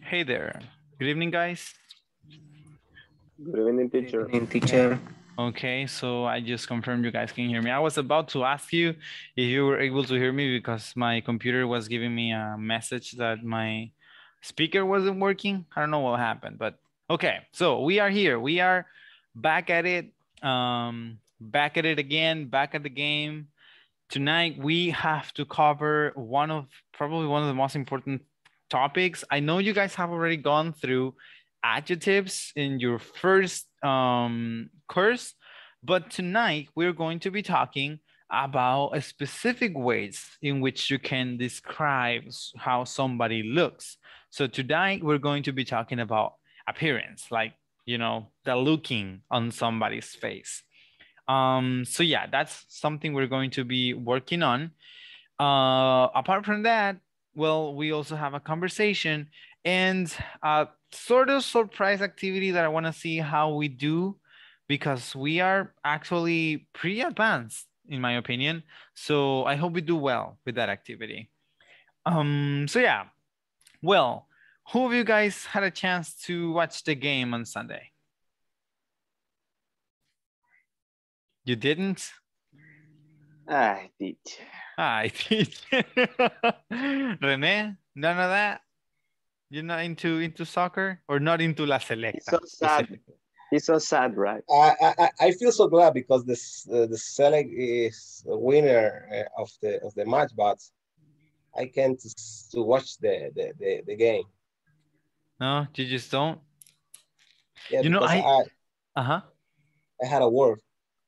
Hey there. Good evening, guys. Good evening, teacher. Good evening, teacher. Okay, so I just confirmed you guys can hear me. I was about to ask you if you were able to hear me because my computer was giving me a message that my speaker wasn't working. I don't know what happened, but okay. So we are here. We are back at it. Um, back at it again, back at the game. Tonight we have to cover one of probably one of the most important topics. I know you guys have already gone through adjectives in your first um, course, but tonight we're going to be talking about specific ways in which you can describe how somebody looks. So tonight we're going to be talking about appearance, like, you know, the looking on somebody's face. Um, so yeah, that's something we're going to be working on. Uh, apart from that, well, we also have a conversation and a uh, sort of surprise activity that I want to see how we do because we are actually pretty advanced, in my opinion. So I hope we do well with that activity. Um, so, yeah. Well, who of you guys had a chance to watch the game on Sunday? You didn't? I did. Hi, Rene, none of that. You're not into into soccer or not into La Selecta. It's so sad. It's so sad, right? I I, I feel so glad because this uh, the select is winner uh, of the of the match, but I can't to watch the the, the, the game. No, you just don't. Yeah, you know I, I uh huh. I had a work.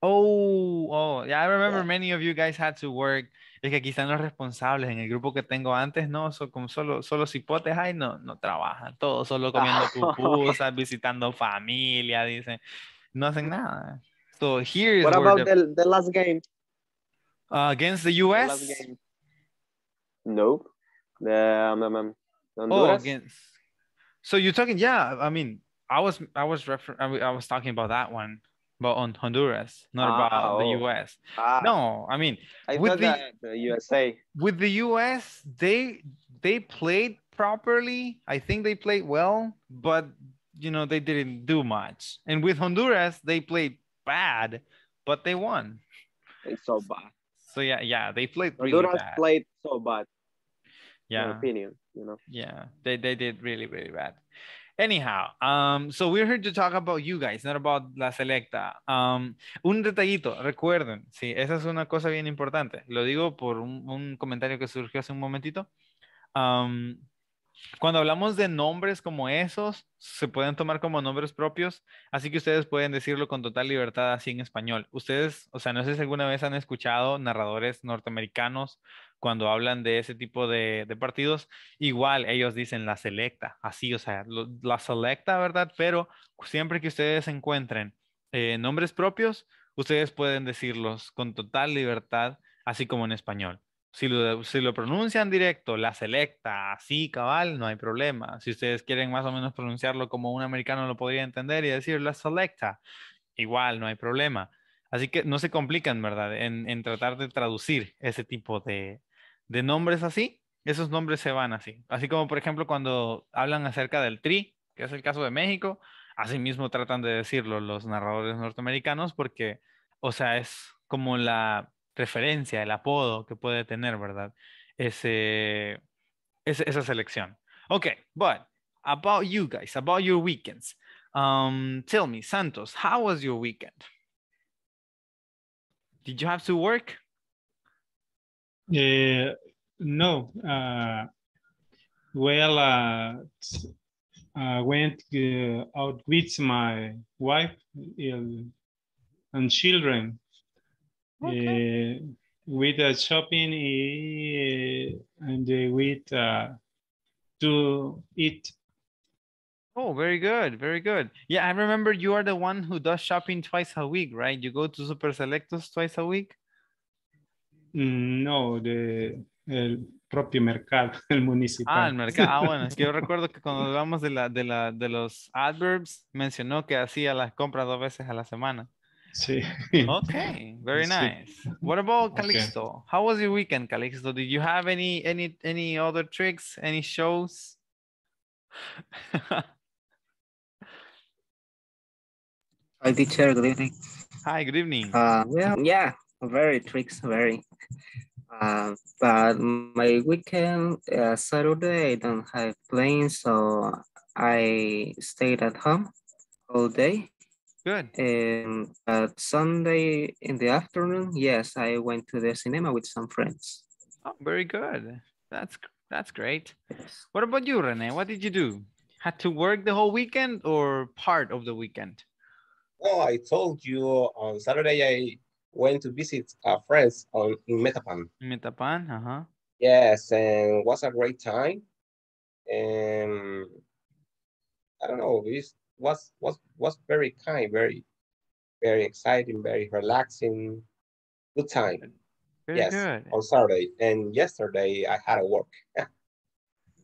Oh, oh yeah, I remember yeah. many of you guys had to work es que aquí están los responsables, en el grupo que tengo antes, no, son como solo, solo cipotes, ay, no, no trabajan, todos solo comiendo pupusas, visitando familia, dicen, no hacen nada. So here is What about the, the, last game? Uh, against the U.S.? The last game. Nope. The, um, um, um oh, Honduras. Oh, against... So you're talking, yeah, I mean, I was, I was, refer I was talking about that one. but on Honduras, not ah, about the oh. US. Ah. No, I mean I with the, the, USA. With the US, they they played properly. I think they played well, but you know, they didn't do much. And with Honduras, they played bad, but they won. It's so bad. So yeah, yeah, they played really Honduras bad. played so bad. Yeah. In opinion, you know. Yeah, they, they did really, really bad. Anyhow, um, so we're here to talk about you guys, not about la selecta. Um, un detallito, recuerden, sí, esa es una cosa bien importante. Lo digo por un, comentario que surgió hace un momentito. Um, cuando hablamos de nombres como esos, se pueden tomar como nombres propios, así que ustedes pueden decirlo con total libertad así en español. Ustedes, o sea, no sé si alguna vez han escuchado narradores norteamericanos cuando hablan de ese tipo de, partidos, igual ellos dicen la selecta, así, o sea, la selecta, ¿verdad? Pero siempre que ustedes encuentren eh, nombres propios, ustedes pueden decirlos con total libertad, así como en español. Si lo, pronuncian directo, la selecta, así, cabal, no hay problema. Si ustedes quieren más o menos pronunciarlo como un americano lo podría entender y decir la selecta, igual, no hay problema. Así que no se complican, ¿verdad? en tratar de traducir ese tipo de, de nombres así, esos nombres se van así. Así como, por ejemplo, cuando hablan acerca del tri, que es el caso de México, asimismo tratan de decirlo los narradores norteamericanos porque, o sea, es como la referencia, el apodo que puede tener, ¿verdad? Ese, esa selección. Ok, but about you guys, about your weekends. Um, tell me, Santos, how was your weekend? Did you have to work? Uh, no. Uh, well, uh, I went uh, out with my wife and children. Okay. Eh, with shopping eh, and with uh, to eat. Oh, very good, very good. Yeah, I remember you are the one who does shopping twice a week, right? You go to Super Selectos twice a week. Mm, no, de el propio mercado, ah, el municipal. Ah, el mercado. Ah, bueno, yo recuerdo que cuando hablamos de, la, de, la, de los adverbs, mencionó que hacía las compras dos veces a la semana. Sí. Okay, very nice. What about Calixto? How was your weekend, Calixto? Did you have any any any other tricks, any shows? Hi, teacher. Good evening. Hi, good evening. Uh, yeah, very tricks, very. Uh, but my weekend, uh, Saturday, I don't have plans, so I stayed at home all day. Good. And Sunday in the afternoon, yes, I went to the cinema with some friends. Oh, very good. That's that's great. Yes. What about you, Rene? What did you do? Had to work the whole weekend or part of the weekend? Well, I told you on Saturday I went to visit our friends on in Metapan. Metapan, uh-huh. Yes, and was a great time. And I don't know, it was was was very kind, very very exciting, very relaxing, good time. Very yes, good. on Saturday and yesterday I had a work.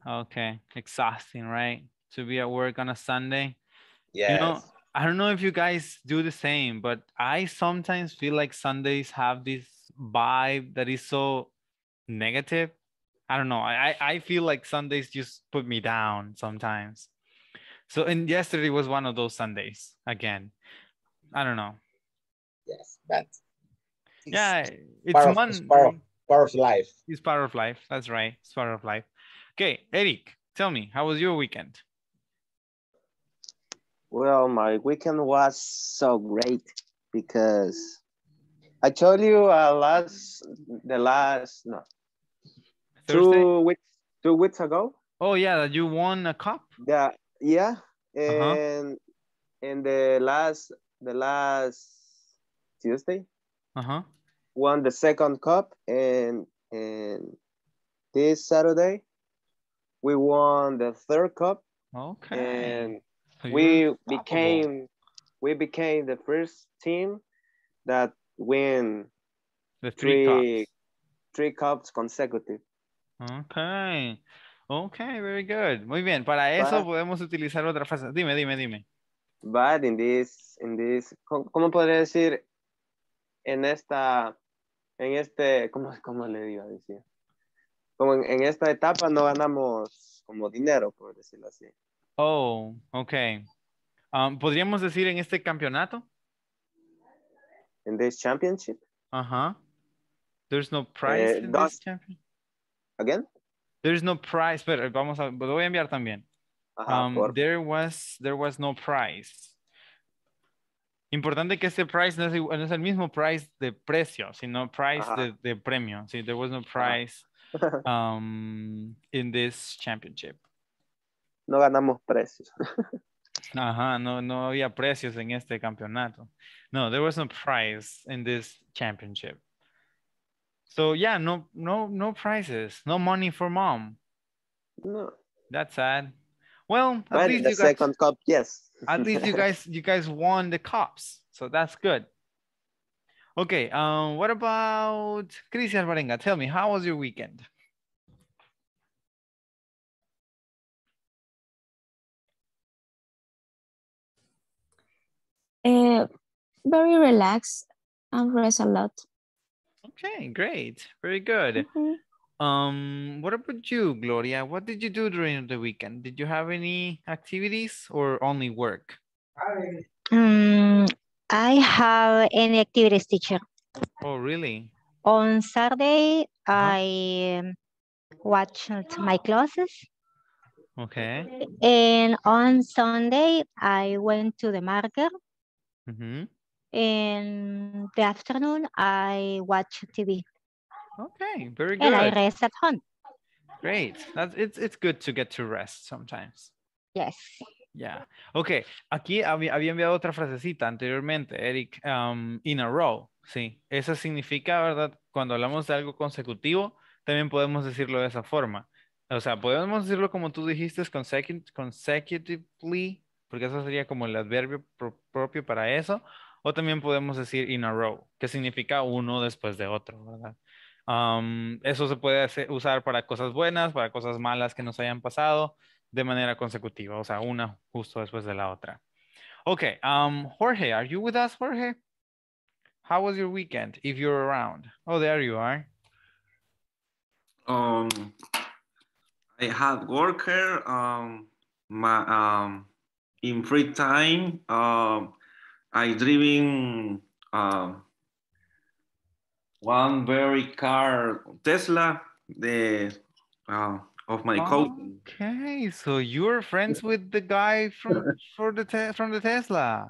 okay, exhausting, right? To be at work on a Sunday. Yes. You know, I don't know if you guys do the same, but I sometimes feel like Sundays have this vibe that is so negative. I don't know. I, I feel like Sundays just put me down sometimes. So and yesterday was one of those Sundays again. I don't know. Yes, but it's yeah, it's part of, one it's part, of, part of life. It's part of life. That's right. It's part of life. Okay, Eric, tell me, how was your weekend? Well, my weekend was so great because I told you uh, last the last no two weeks two weeks ago. Oh yeah, you won a cup. Yeah, yeah, uh-huh. and uh-huh. and the last the last Tuesday, uh huh, won the second cup, and and this Saturday we won the third cup. Okay. And we became we became the first team that win the three three cups, consecutive. Okay. Okay, very good. Muy bien. Para eso podemos utilizar otra frase. Dime, dime, dime. But in this, in this, ¿cómo podría decir en esta, en este, cómo, cómo le digo a decir? Como en esta etapa no ganamos como dinero, por decirlo así. Oh, ok. Um, ¿Podríamos decir en este campeonato? En this championship? Ajá. There's no prize eh, in this championship. Again? no prize, pero vamos a, lo voy a enviar también. Ajá, um, there, was, there was no prize. Importante que este price no es, el mismo price de precio, sino price de, de, premio. Sí, there was no prize um, in this championship. no ganamos precios. Ajá, no, no había precios en este campeonato. No, there was no prize in this championship. So yeah, no, no, no prizes, no money for mom. No. That's sad. Well, at well, least the you second guys, cup, yes. at least you guys, you guys won the cups, so that's good. Okay. Um. What about Cristian Varenga? Tell me, how was your weekend? Uh, very relaxed and rest a lot. Okay, great. Very good. Mm -hmm. Um, what about you, Gloria? What did you do during the weekend? Did you have any activities or only work? Um, I have any activities, teacher. Oh, really? On Saturday, uh -huh. I um, watched my classes. Okay. And on Sunday, I went to the market. En In the afternoon, I watch TV. Okay, very good. And I rest at home. Great. That's, it's, it's good to get to rest sometimes. Yes. Yeah. Okay. aquí había, enviado otra frasecita anteriormente, Eric, um, in a row. Sí, eso significa, ¿verdad? Cuando hablamos de algo consecutivo, también podemos decirlo de esa forma. O sea, podemos decirlo como tú dijiste, consecutively, porque eso sería como el adverbio propio para eso. O también podemos decir in a row, que significa uno después de otro, ¿verdad? eso se puede usar para cosas buenas, para cosas malas que nos hayan pasado de manera consecutiva, o sea, una justo después de la otra. Okay, Jorge, are you with us, Jorge? How was your weekend, if you're around? Oh, there you are. Um, I had work um, in free time, uh, I driving uh, um, one very car Tesla, the uh, of my car. Okay, so you're friends with the guy from for the from the Tesla.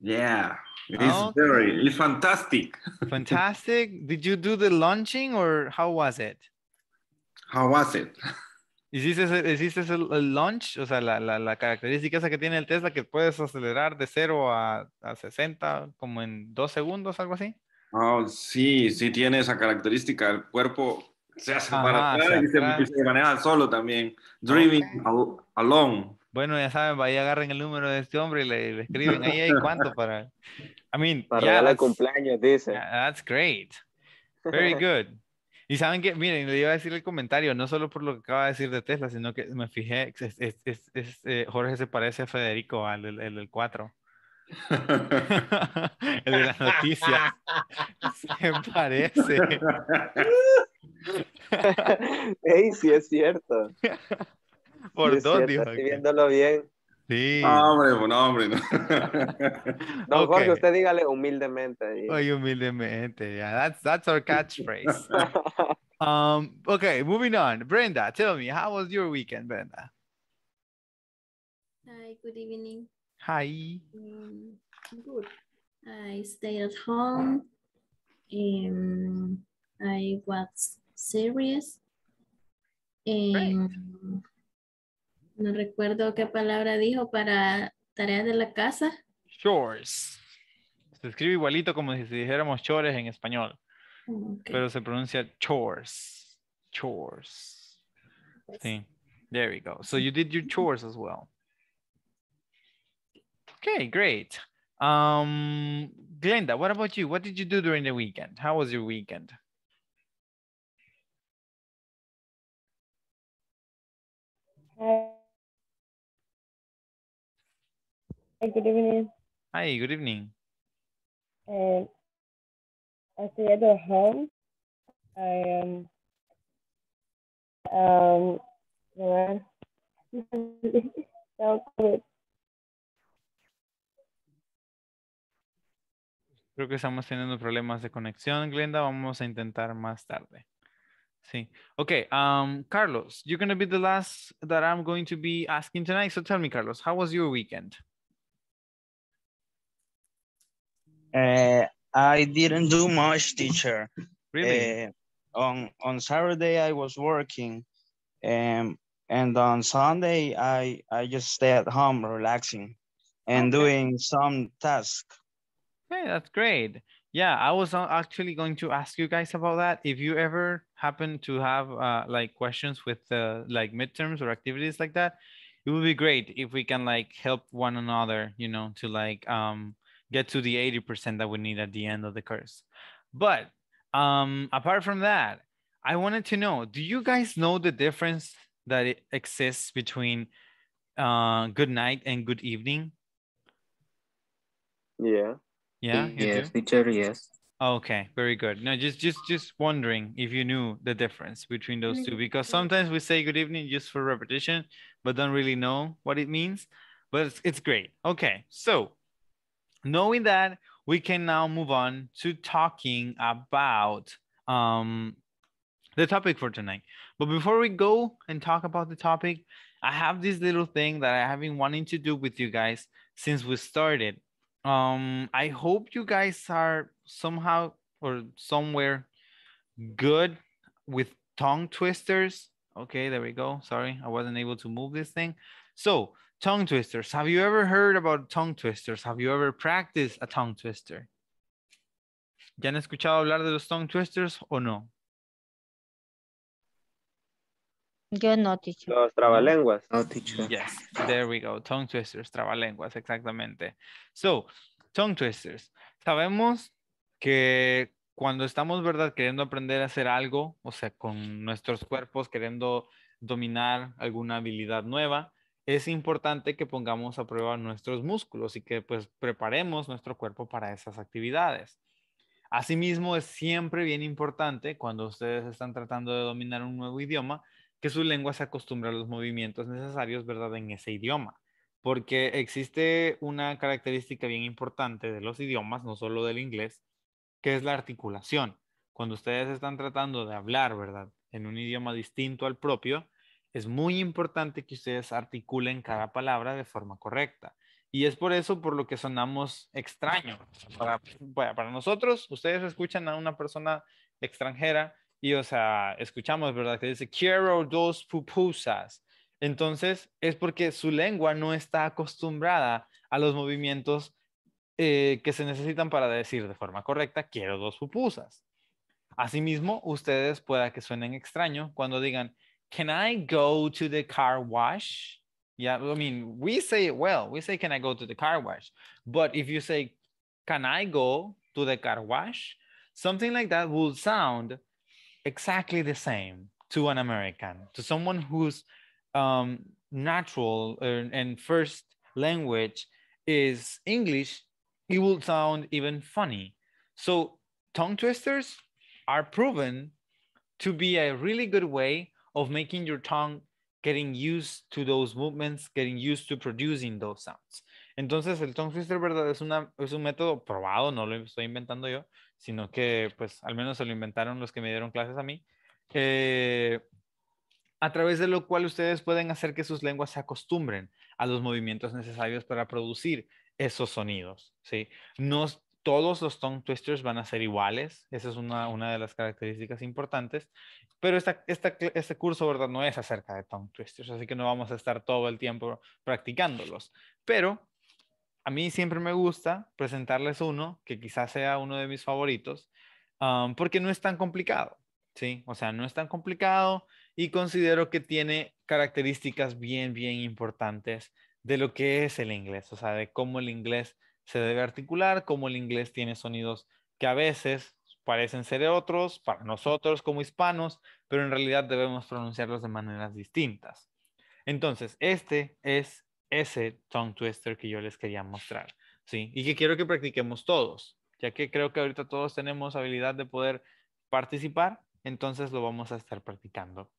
Yeah, it's okay. very it's fantastic. fantastic. Did you do the launching or how was it? How was it? ¿Hiciste, hiciste el, el, launch? O sea, la, la, la, característica esa que tiene el Tesla que puedes acelerar de 0 a, a 60 como en 2 segundos, algo así. Ah, sí, sí tiene esa característica. El cuerpo se hace para atrás y se, maneja solo también. Driving alone. Bueno, ya saben, ahí agarren el número de este hombre y le, escriben ahí, cuánto para. I mean, para el cumpleaños, dice. that's great. Very good. Y saben que, miren, le iba a decir el comentario, no solo por lo que acaba de decir de Tesla, sino que me fijé, eh, Jorge se parece a Federico, al del 4. el de las noticias. se parece. Ey, sí es cierto. Por dos, Estoy viéndolo bien. Sí. No, hombre, no, hombre. No. Don okay. Jorge, usted dígale humildemente. Oye, humildemente. Yeah, that's, that's our catchphrase. um, okay, moving on. Brenda, tell me, how was your weekend, Brenda? Hi, good evening. Hi. Um, good. I stayed at home. Um, I watched series. Um, No recuerdo qué palabra dijo para tareas de la casa. Chores. Se escribe igualito como si dijéramos chores en español. Pero se pronuncia chores. Chores. Pues. Sí. There we go. So you did your chores as well. Okay, great. Um, Glenda, what about you? What did you do during the weekend? How was your weekend? good evening. Hi, good evening. Um, I stay at the home. I am um, um Creo que estamos teniendo problemas de conexión, Glenda. Vamos a intentar más tarde. Sí. Okay, um, Carlos, you're going to be the last that I'm going to be asking tonight. So tell me, Carlos, how was your weekend? Uh, I didn't do much, teacher. Really? Uh, on on Saturday I was working, um, and on Sunday I I just stay at home relaxing, and okay. doing some task. Hey, that's great. Yeah, I was actually going to ask you guys about that. If you ever happen to have uh, like questions with uh, like midterms or activities like that, it would be great if we can like help one another, you know, to like um get to the 80% that we need at the end of the course. But um, apart from that, I wanted to know do you guys know the difference that exists between uh, good night and good evening? Yeah. Yeah. Yes, teacher. Yes. Okay, very good. No, just just just wondering if you knew the difference between those two because sometimes we say good evening just for repetition, but don't really know what it means. But it's, it's great. Okay, so knowing that we can now move on to talking about um, the topic for tonight. But before we go and talk about the topic, I have this little thing that I have been wanting to do with you guys since we started. Um, I hope you guys are somehow or somewhere good with tongue twisters. Okay, there we go. Sorry, I wasn't able to move this thing. So tongue twisters. Have you ever heard about tongue twisters? Have you ever practiced a tongue twister? ¿Ya han escuchado hablar de los tongue twisters o no? Yo no, teacher. Los trabalenguas. No, Yes, there we go. Tongue twisters, trabalenguas, exactamente. So, tongue twisters. Sabemos que cuando estamos, ¿verdad?, queriendo aprender a hacer algo, o sea, con nuestros cuerpos, queriendo dominar alguna habilidad nueva, es importante que pongamos a prueba nuestros músculos y que pues preparemos nuestro cuerpo para esas actividades. Asimismo, es siempre bien importante cuando ustedes están tratando de dominar un nuevo idioma que su lengua se acostumbre a los movimientos necesarios, ¿verdad?, en ese idioma. Porque existe una característica bien importante de los idiomas, no solo del inglés, que es la articulación. Cuando ustedes están tratando de hablar, ¿verdad?, en un idioma distinto al propio, es muy importante que ustedes articulen cada palabra de forma correcta. Y es por eso por lo que sonamos extraños. Para, nosotros, ustedes escuchan a una persona extranjera y, o sea, escuchamos, ¿verdad? Que dice, quiero dos pupusas. Entonces, es porque su lengua no está acostumbrada a los movimientos eh, que se necesitan para decir de forma correcta, quiero dos pupusas. Asimismo, ustedes pueda que suenen extraño cuando digan, can I go to the car wash? Yeah, I mean, we say it well. We say, can I go to the car wash? But if you say, can I go to the car wash? Something like that will sound exactly the same to an American, to someone whose um, natural uh, and first language is English, it will sound even funny. So tongue twisters are proven to be a really good way of making your tongue getting used to those movements, getting used to producing those sounds. Entonces el tongue twister ¿verdad? Es, una, es un método probado, no lo estoy inventando yo, sino que pues al menos se lo inventaron los que me dieron clases a mí, eh, a través de lo cual ustedes pueden hacer que sus lenguas se acostumbren a los movimientos necesarios para producir esos sonidos, ¿sí? No todos los tongue twisters van a ser iguales. Esa es una, de las características importantes. Pero este curso, ¿verdad? No es acerca de tongue twisters, así que no vamos a estar todo el tiempo practicándolos. Pero a mí siempre me gusta presentarles uno que quizás sea uno de mis favoritos, porque no es tan complicado, ¿sí? O sea, no es tan complicado y considero que tiene características bien, bien importantes de lo que es el inglés, o sea, de cómo el inglés se debe articular, como el inglés tiene sonidos que a veces parecen ser otros para nosotros como hispanos, pero en realidad debemos pronunciarlos de maneras distintas. Entonces, este es ese tongue twister que yo les quería mostrar, ¿sí? Y que quiero que practiquemos todos, ya que creo que ahorita todos tenemos habilidad de poder participar, entonces lo vamos a estar practicando.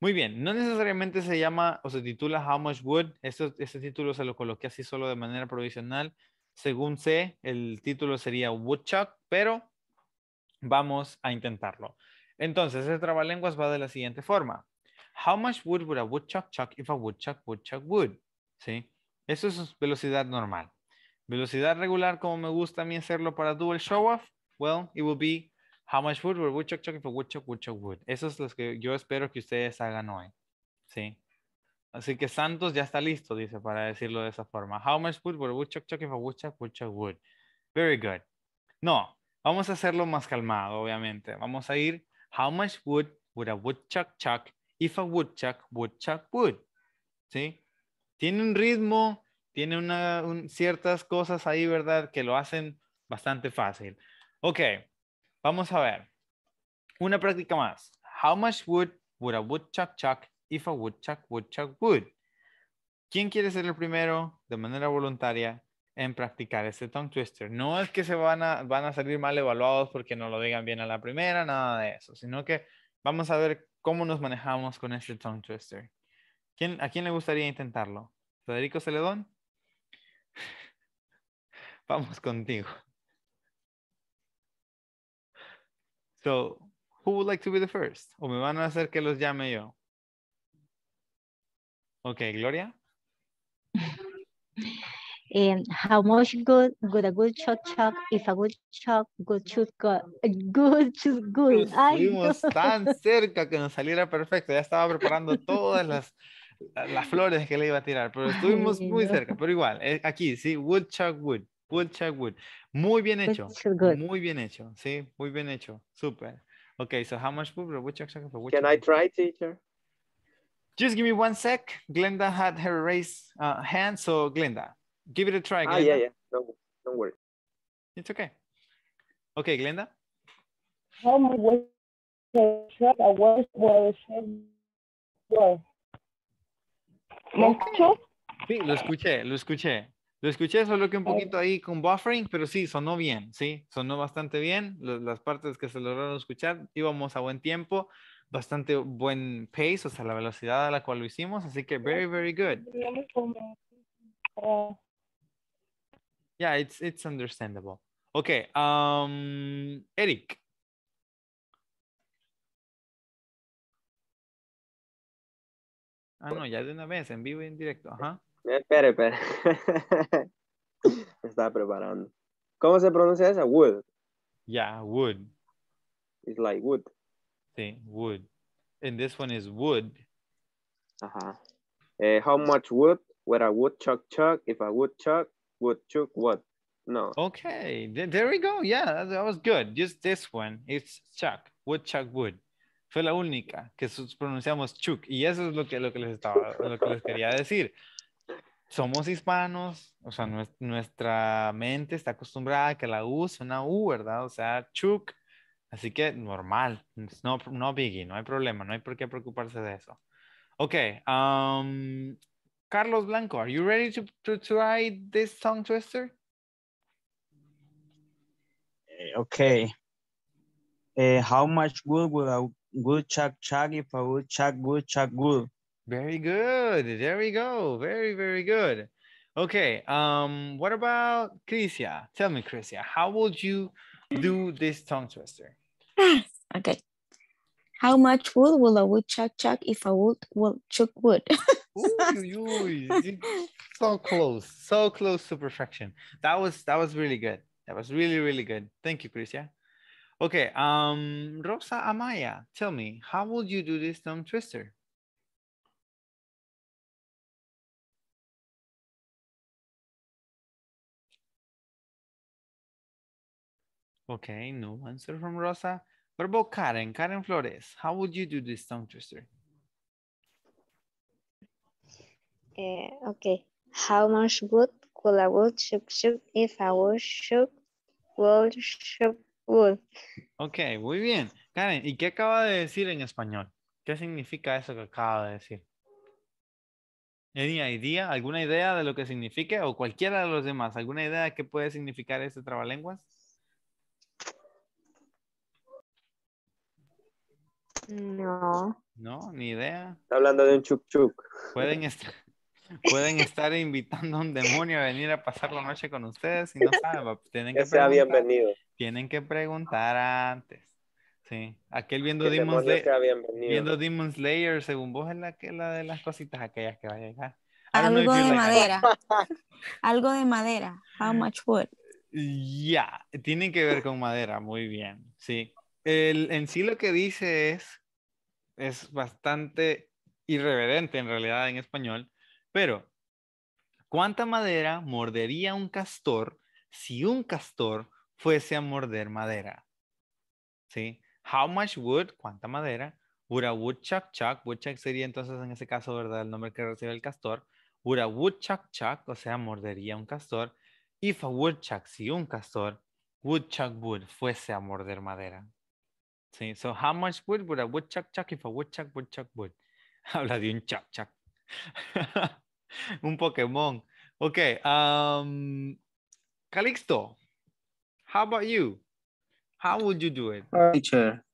Muy bien, no necesariamente se llama o se titula How Much Wood, este, este título se lo coloqué así solo de manera provisional, según C, el título sería Woodchuck, pero vamos a intentarlo. Entonces, este trabalenguas va de la siguiente forma. How much wood would a woodchuck chuck if a woodchuck woodchuck wood? ¿Sí? Eso es velocidad normal. Velocidad regular, como me gusta a mí hacerlo para dual show off, well, it will be how much wood would a woodchuck chuck if a woodchuck woodchuck wood? Eso es lo que yo espero que ustedes hagan hoy. ¿Sí? Así que Santos ya está listo, dice, para decirlo de esa forma. How much wood would a woodchuck if a woodchuck, chuck wood? Very good. No, vamos a hacerlo más calmado, obviamente. Vamos a ir, how much wood would a woodchuck chuck if a woodchuck chuck wood? ¿Sí? Tiene un ritmo, tiene una, ciertas cosas ahí, ¿verdad? Que lo hacen bastante fácil. Ok, vamos a ver. Una práctica más. How much wood would a woodchuck chuck If a woodchuck, woodchuck would. ¿Quién quiere ser el primero de manera voluntaria en practicar este tongue twister? No es que se van a, van a salir mal evaluados porque no lo digan bien a la primera, nada de eso, sino que vamos a ver cómo nos manejamos con este tongue twister. ¿Quién, ¿A quién le gustaría intentarlo? ¿Federico Celedón? Vamos contigo. So, who would like to be the first? ¿O me van a hacer que los llame yo? Okay, Gloria. how much good good, a good shot chuck if a good shot good shoot good good shoot good? Estuvimos tan cerca que nos saliera perfecto. Ya estaba preparando todas las, las flores que le iba a tirar, pero estuvimos muy cerca. Pero igual, eh, aquí sí, wood chuck wood, wood chuck wood. Muy bien hecho, muy bien hecho, sí, muy bien hecho, súper. Okay, so how much wood wood chuck chuck? Wood Can I try, teacher? Just give me one sec. Glenda had her raised uh, hand, so Glenda, give it a try. Ah, Glenda. Ah, yeah, yeah. Don't, don't worry. It's okay. Okay, Glenda. How much was I was was ¿Lo escuchó? Sí, lo escuché, lo escuché. Lo escuché, solo que un poquito ahí con buffering, pero sí, sonó bien, sí, sonó bastante bien. Las partes que se lograron escuchar, íbamos a buen tiempo bastante buen pace, o sea, la velocidad a la cual lo hicimos, así que very, very good. Oh. Yeah, it's, it's understandable. Okay, um, Eric. Ah, no, ya de una vez, en vivo y en directo, ajá. Eh, espere, espere. preparando. ¿Cómo se pronuncia esa? Wood. ya wood. It's like wood wood. And this one is wood. Eh, how much wood would I wood chuck? chuck, If I a chuck would chuck wood, No. Okay, there we go. Yeah, that was good. Just this one. It's chuck, wood chuck wood. Fue la única que pronunciamos chuck. Y eso es lo que, les, estaba, lo que les quería decir. Somos hispanos, o sea, nuestra mente está acostumbrada a que la U es una U, ¿verdad? O sea, chuck Así que normal, It's no, no biggie, no hay problema, no hay por qué preocuparse de eso. Ok, um, Carlos Blanco, are you ready to, to try this tongue twister? Eh, okay. Uh, how much wood would a wood chuck chuck if a wood chuck wood chuck wood? Very good. There we go. Very, very good. Okay. Um, what about Crisia? Tell me, Crisia, how would you do this tongue twister? okay. How much wood will a woodchuck chuck if a wood will chuck wood? ooh, ooh. So close, so close to perfection. That was that was really good. That was really really good. Thank you, Crisia. Okay, um, Rosa Amaya, tell me, how would you do this tongue twister? Okay, no answer from Rosa. What Karen? Karen Flores, how would you do this tongue twister? Eh, okay, how much wood could a wood shoot shoot if I would wood wood? Okay, muy bien. Karen, ¿y qué acaba de decir en español? ¿Qué significa eso que acaba de decir? Any idea, alguna idea de lo que significa o cualquiera de los demás, alguna idea de qué puede significar este trabalenguas? No. No, ni idea. Está hablando de un chuk chuk. Pueden estar, pueden estar invitando a un demonio a venir a pasar la noche con ustedes y no saben. Tienen que, bienvenido. Tienen que preguntar antes. Sí. Aquel viendo Demon Layer. Viendo según vos, es la, que, la de las cositas aquellas que va a llegar. Algo de madera. Algo de madera. How much wood? Ya, tienen que ver con madera, muy bien. Sí en sí lo que dice es, es bastante irreverente en realidad en español, pero ¿cuánta madera mordería un castor si un castor fuese a morder madera? ¿Sí? How much wood, cuánta madera, would a woodchuck chuck, woodchuck sería entonces en ese caso, ¿verdad? El nombre que recibe el castor, would a woodchuck chuck, o sea, mordería un castor, if a woodchuck, si un castor, woodchuck wood fuese a morder madera. Sí, so how much wood would a wood chuck if a wood chuck wood? Habla de un chuck chuck. un Pokémon. Ok, um, Calixto, how about you? How would you do it? Teacher,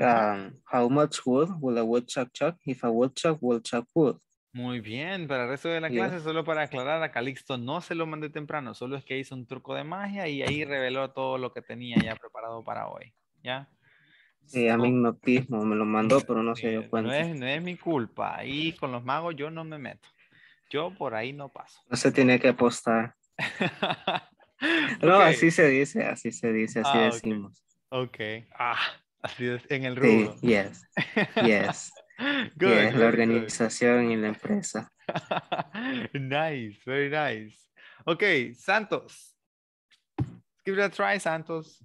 um, how much wood would a woodchuck chuck if a woodchuck would chuck wood? Muy bien, para el resto de la clase, solo para aclarar a Calixto, no se lo mandé temprano, solo es que hizo un truco de magia y ahí reveló todo lo que tenía ya preparado para hoy. ¿ya? Sí, a mí me lo mandó, pero no se dio No es, mi culpa. Ahí con los magos yo no me meto. Yo por ahí no paso. No se tiene que apostar. no, así se dice, así se dice, así ah, decimos. Ok. Ah, así es, en el rubro. yes. Yes. la organización y la empresa. nice, very nice. Ok, Santos. Give it a try, Santos.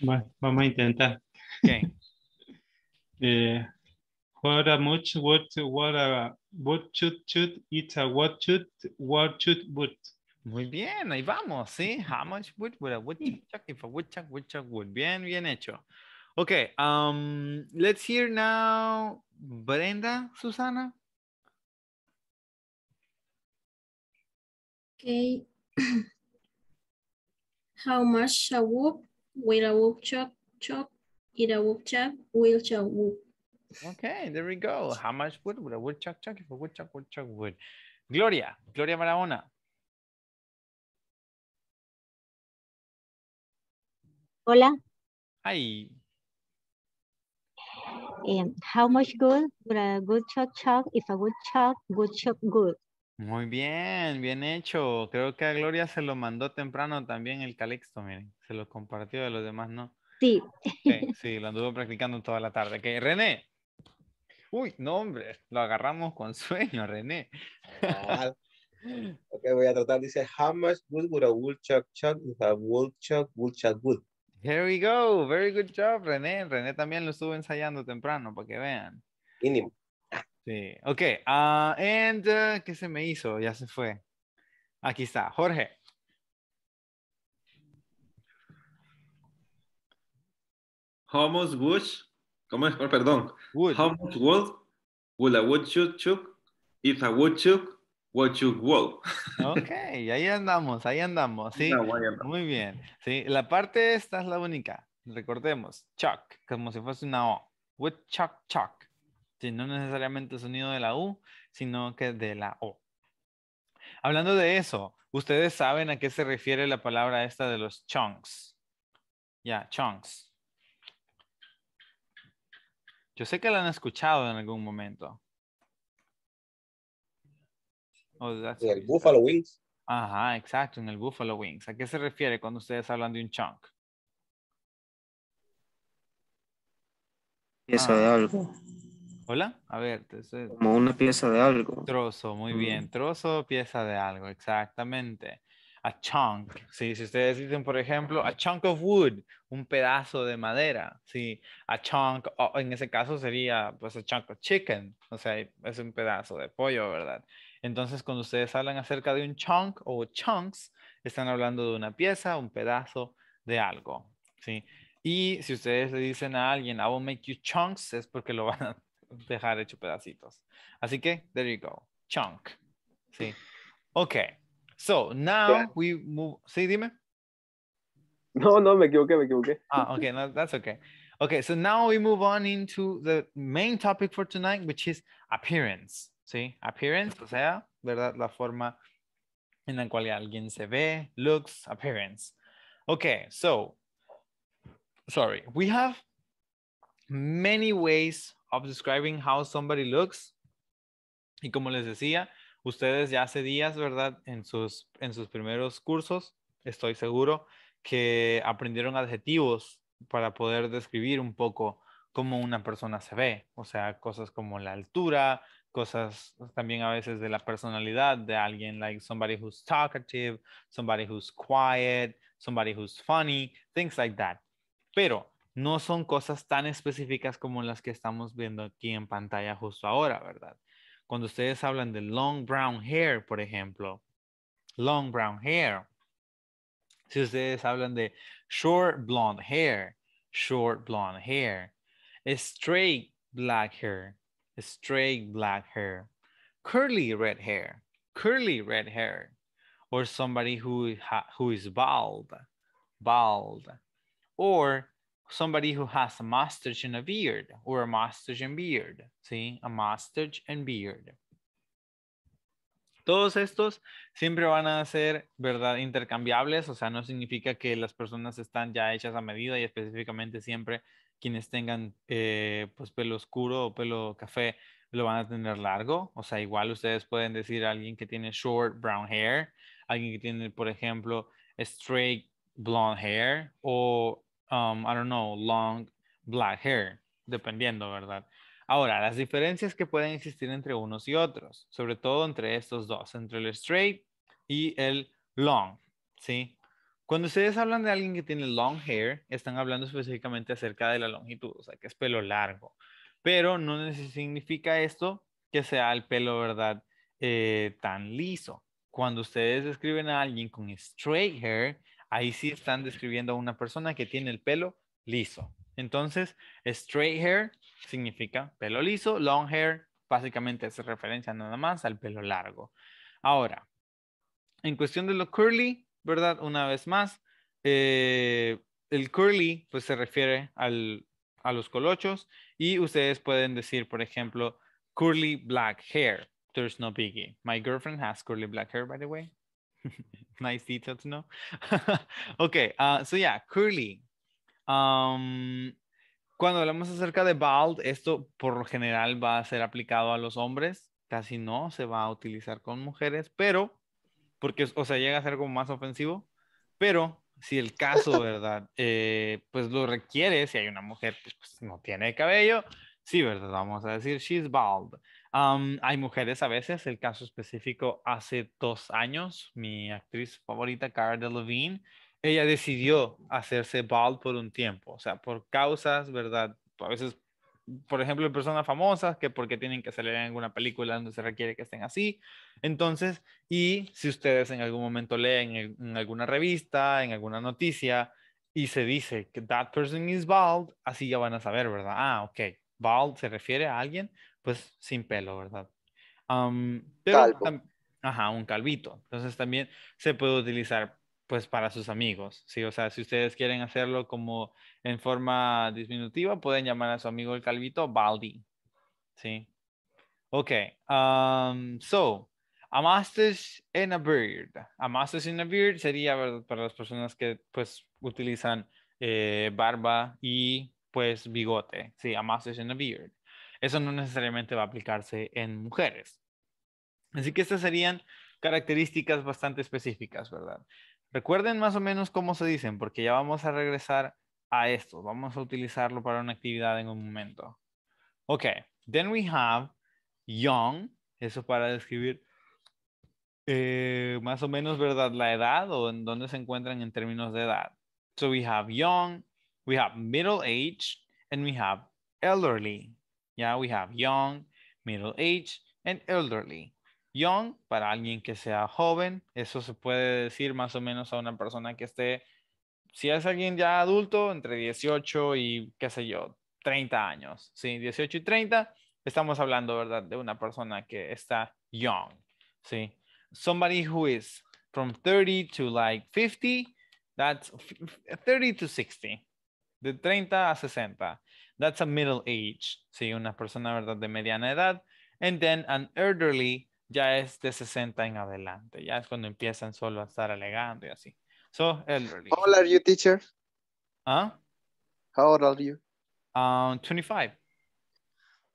Bueno, vamos a intentar. Okay. eh, what a much, what, what a, what should, should, it's a what should, what should, would. Muy bien, ahí vamos, ¿sí? How much wood would a woodchuck, if a woodchuck, woodchuck would. Bien, bien hecho. Okay, um, let's hear now Brenda, Susana. Okay. How much a wood with a whoop chop chop, eat a whoop chop, will chop whoop. Okay, there we go. How much wood would a wood chuck if a wood chuck wood? Gloria, Gloria maraona Hola. Hi. Um, how much good would a good chuck chuck if a wood chuck good chuck good? Muy bien, bien hecho. Creo que a Gloria se lo mandó temprano también el Calixto, miren. Se los compartió, de los demás no. Sí. sí. lo anduvo practicando toda la tarde. Que René. Uy, no, hombre, lo agarramos con sueño, René. Ah. ok, voy a tratar. Dice, how much wood would a woodchuck chuck if a woodchuck chuck wood? Here we go. Very good job, René. René también lo estuvo ensayando temprano para que vean. Mínimo. Sí, ok. Ah, uh, and, ¿qué se me hizo? Ya se fue. Aquí está, Jorge. Homos Bush, ¿cómo es? Oh, perdón. Wood. Homos Wood, Wula if would chuk, wood? Ok, ahí andamos, ahí andamos, sí. Muy bien. Sí, la parte esta es la única. Recordemos, chuck, como si fuese una O. Woodchuck, chuck. Sí, no necesariamente el sonido de la U, sino que de la O. Hablando de eso, ¿ustedes saben a qué se refiere la palabra esta de los chunks? Ya, yeah, chunks. Yo sé que la han escuchado en algún momento. el Buffalo Wings. Ajá, exacto, en el Buffalo Wings. ¿A qué se refiere cuando ustedes hablan de un chunk? Pieza ah. de algo. Hola, a ver. Como una pieza de algo. Trozo, muy bien. Mm. Trozo, pieza de algo, exactamente a chunk, ¿sí? Si ustedes dicen, por ejemplo, a chunk of wood, un pedazo de madera, ¿sí? A chunk, en ese caso sería, pues, a chunk of chicken, o sea, es un pedazo de pollo, ¿verdad? Entonces, cuando ustedes hablan acerca de un chunk o chunks, están hablando de una pieza, un pedazo de algo, ¿sí? Y si ustedes le dicen a alguien, I will make you chunks, es porque lo van a dejar hecho pedacitos. Así que, there you go, chunk, ¿sí? Ok. So now yeah. we move. Sí, dime. No, no, me equivoqué, me equivoqué. Ah, okay, no, that's okay. Okay, so now we move on into the main topic for tonight, which is appearance. See, appearance, o sea, verdad, la forma en la cual alguien se ve, looks, appearance. Okay, so, sorry, we have many ways of describing how somebody looks. Y como les decía, ustedes ya hace días, ¿verdad? En sus, en sus primeros cursos, estoy seguro que aprendieron adjetivos para poder describir un poco cómo una persona se ve, o sea, cosas como la altura, cosas también a veces de la personalidad de alguien, like somebody who's talkative, somebody who's quiet, somebody who's funny, things like that. Pero no son cosas tan específicas como las que estamos viendo aquí en pantalla justo ahora, ¿verdad? cuando ustedes hablan de long brown hair, por ejemplo, long brown hair. Si ustedes hablan de short blonde hair, short blonde hair, straight black hair, straight black hair, curly red hair, curly red hair, or somebody who, who is bald, bald, or somebody who has a mustache and a beard or a mustache and beard, ¿sí? A mustache and beard. Todos estos siempre van a ser, ¿verdad? Intercambiables, o sea, no significa que las personas están ya hechas a medida y específicamente siempre quienes tengan eh, pues pelo oscuro o pelo café lo van a tener largo, o sea, igual ustedes pueden decir alguien que tiene short brown hair, alguien que tiene, por ejemplo, straight blonde hair o um, I don't know, long black hair, dependiendo, ¿verdad? Ahora, las diferencias que pueden existir entre unos y otros, sobre todo entre estos dos, entre el straight y el long, ¿sí? Cuando ustedes hablan de alguien que tiene long hair, están hablando específicamente acerca de la longitud, o sea, que es pelo largo. Pero no significa esto que sea el pelo, ¿verdad? Eh, tan liso. Cuando ustedes describen a alguien con straight hair, ahí sí están describiendo a una persona que tiene el pelo liso. Entonces, straight hair significa pelo liso, long hair básicamente hace referencia nada más al pelo largo. Ahora, en cuestión de lo curly, ¿verdad? Una vez más, eh, el curly pues se refiere a los colochos y ustedes pueden decir, por ejemplo, curly black hair. There's no biggie. My girlfriend has curly black hair, by the way. nice detail to know. okay, ah, so yeah, curly. Um, cuando hablamos acerca de bald, esto por lo general va a ser aplicado a los hombres, casi no se va a utilizar con mujeres, pero, porque, o sea, llega a ser como más ofensivo, pero si el caso, ¿verdad? Eh, pues lo requiere, si hay una mujer, que pues, pues, no tiene cabello, sí, ¿verdad? Vamos a decir, she's bald hay mujeres a veces, el caso específico hace dos años, mi actriz favorita, Cara Delevingne, ella decidió hacerse bald por un tiempo, o sea, por causas, ¿verdad? A veces, por ejemplo, personas famosas que porque tienen que salir en alguna película donde se requiere que estén así. Entonces, y si ustedes en algún momento leen en, alguna revista, en alguna noticia, y se dice que that person is bald, así ya van a saber, ¿verdad? Ah, ok, bald se refiere a alguien pues sin pelo, ¿verdad? Ajá, un calvito. Entonces también se puede utilizar pues para sus amigos, ¿sí? O sea, si ustedes quieren hacerlo como en forma disminutiva, pueden llamar a su amigo el calvito Baldi, ¿sí? Ok, so, a masters in a beard. A master's in a beard sería ¿verdad? para las personas que pues utilizan eh, barba y pues bigote, ¿sí? A master's in a beard eso no necesariamente va a aplicarse en mujeres. Así que estas serían características bastante específicas, ¿verdad? Recuerden más o menos cómo se dicen, porque ya vamos a regresar a esto. Vamos a utilizarlo para una actividad en un momento. Ok, then we have young, eso para describir eh, más o menos, ¿verdad? La edad o en dónde se encuentran en términos de edad. So we have young, we have middle age, and we have elderly yeah, we have young, middle age, and elderly. Young, para alguien que sea joven, eso se puede decir más o menos a una persona que esté, si es alguien ya adulto, entre 18 y, qué sé yo, 30 años. Sí, 18 y 30, estamos hablando, ¿verdad? De una persona que está young. Sí. Somebody who is from 30 to like 50, that's 30 to 60. De 30 a 60. That's a middle age, ¿sí? Una persona, ¿verdad? De mediana edad. And then an elderly ya es de 60 en adelante. Ya es cuando empiezan solo a estar alegando y así. So, elderly. How old are you, teacher? Huh? ¿Ah? How old are you? Um, 25.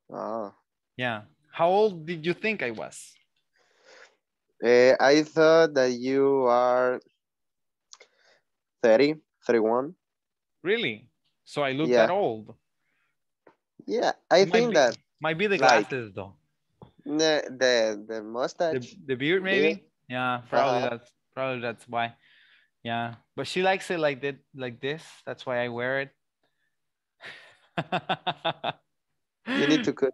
Oh. Yeah. How old did you think I was? Uh, I thought that you are 30, 31. Really? So I look yeah. that old? Yeah, I might think be, that might be the glasses like, though. The the the mustache. The, the beard maybe. Beard? Yeah, probably uh, that's probably that's why. Yeah, but she likes it like that, like this. That's why I wear it. you need to cut.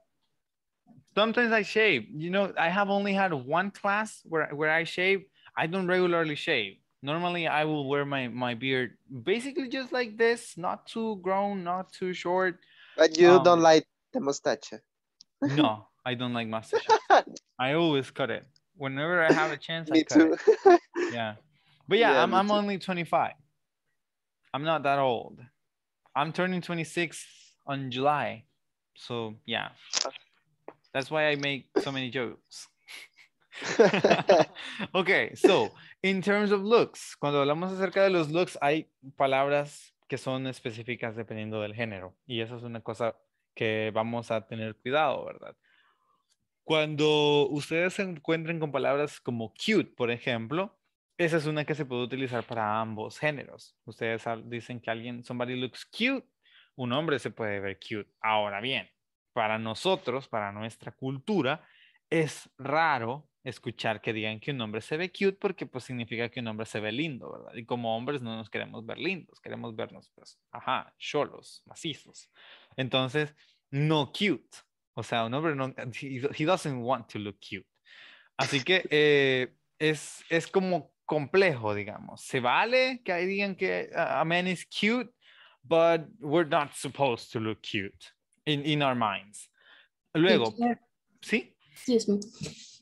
Sometimes I shave. You know, I have only had one class where where I shave. I don't regularly shave. Normally, I will wear my my beard basically just like this, not too grown, not too short but you um, don't like the mustache. no, I don't like mustache. I always cut it. Whenever I have a chance, me I cut too. it. Yeah. But yeah, yeah I'm, I'm only 25. I'm not that old. I'm turning 26 on July. So yeah. That's why I make so many jokes. okay, so in terms of looks, cuando hablamos acerca de los looks, hay palabras que son específicas dependiendo del género. Y eso es una cosa que vamos a tener cuidado, ¿verdad? Cuando ustedes se encuentren con palabras como cute, por ejemplo, esa es una que se puede utilizar para ambos géneros. Ustedes dicen que alguien, somebody looks cute, un hombre se puede ver cute. Ahora bien, para nosotros, para nuestra cultura, es raro escuchar que digan que un hombre se ve cute porque pues significa que un hombre se ve lindo, ¿verdad? Y como hombres no nos queremos ver lindos, queremos vernos pues, ajá, cholos, macizos. Entonces, no cute. O sea, un hombre no, he, doesn't want to look cute. Así que eh, es, es como complejo, digamos. Se vale que digan que a man is cute, but we're not supposed to look cute in, in our minds. Luego, ¿sí? sí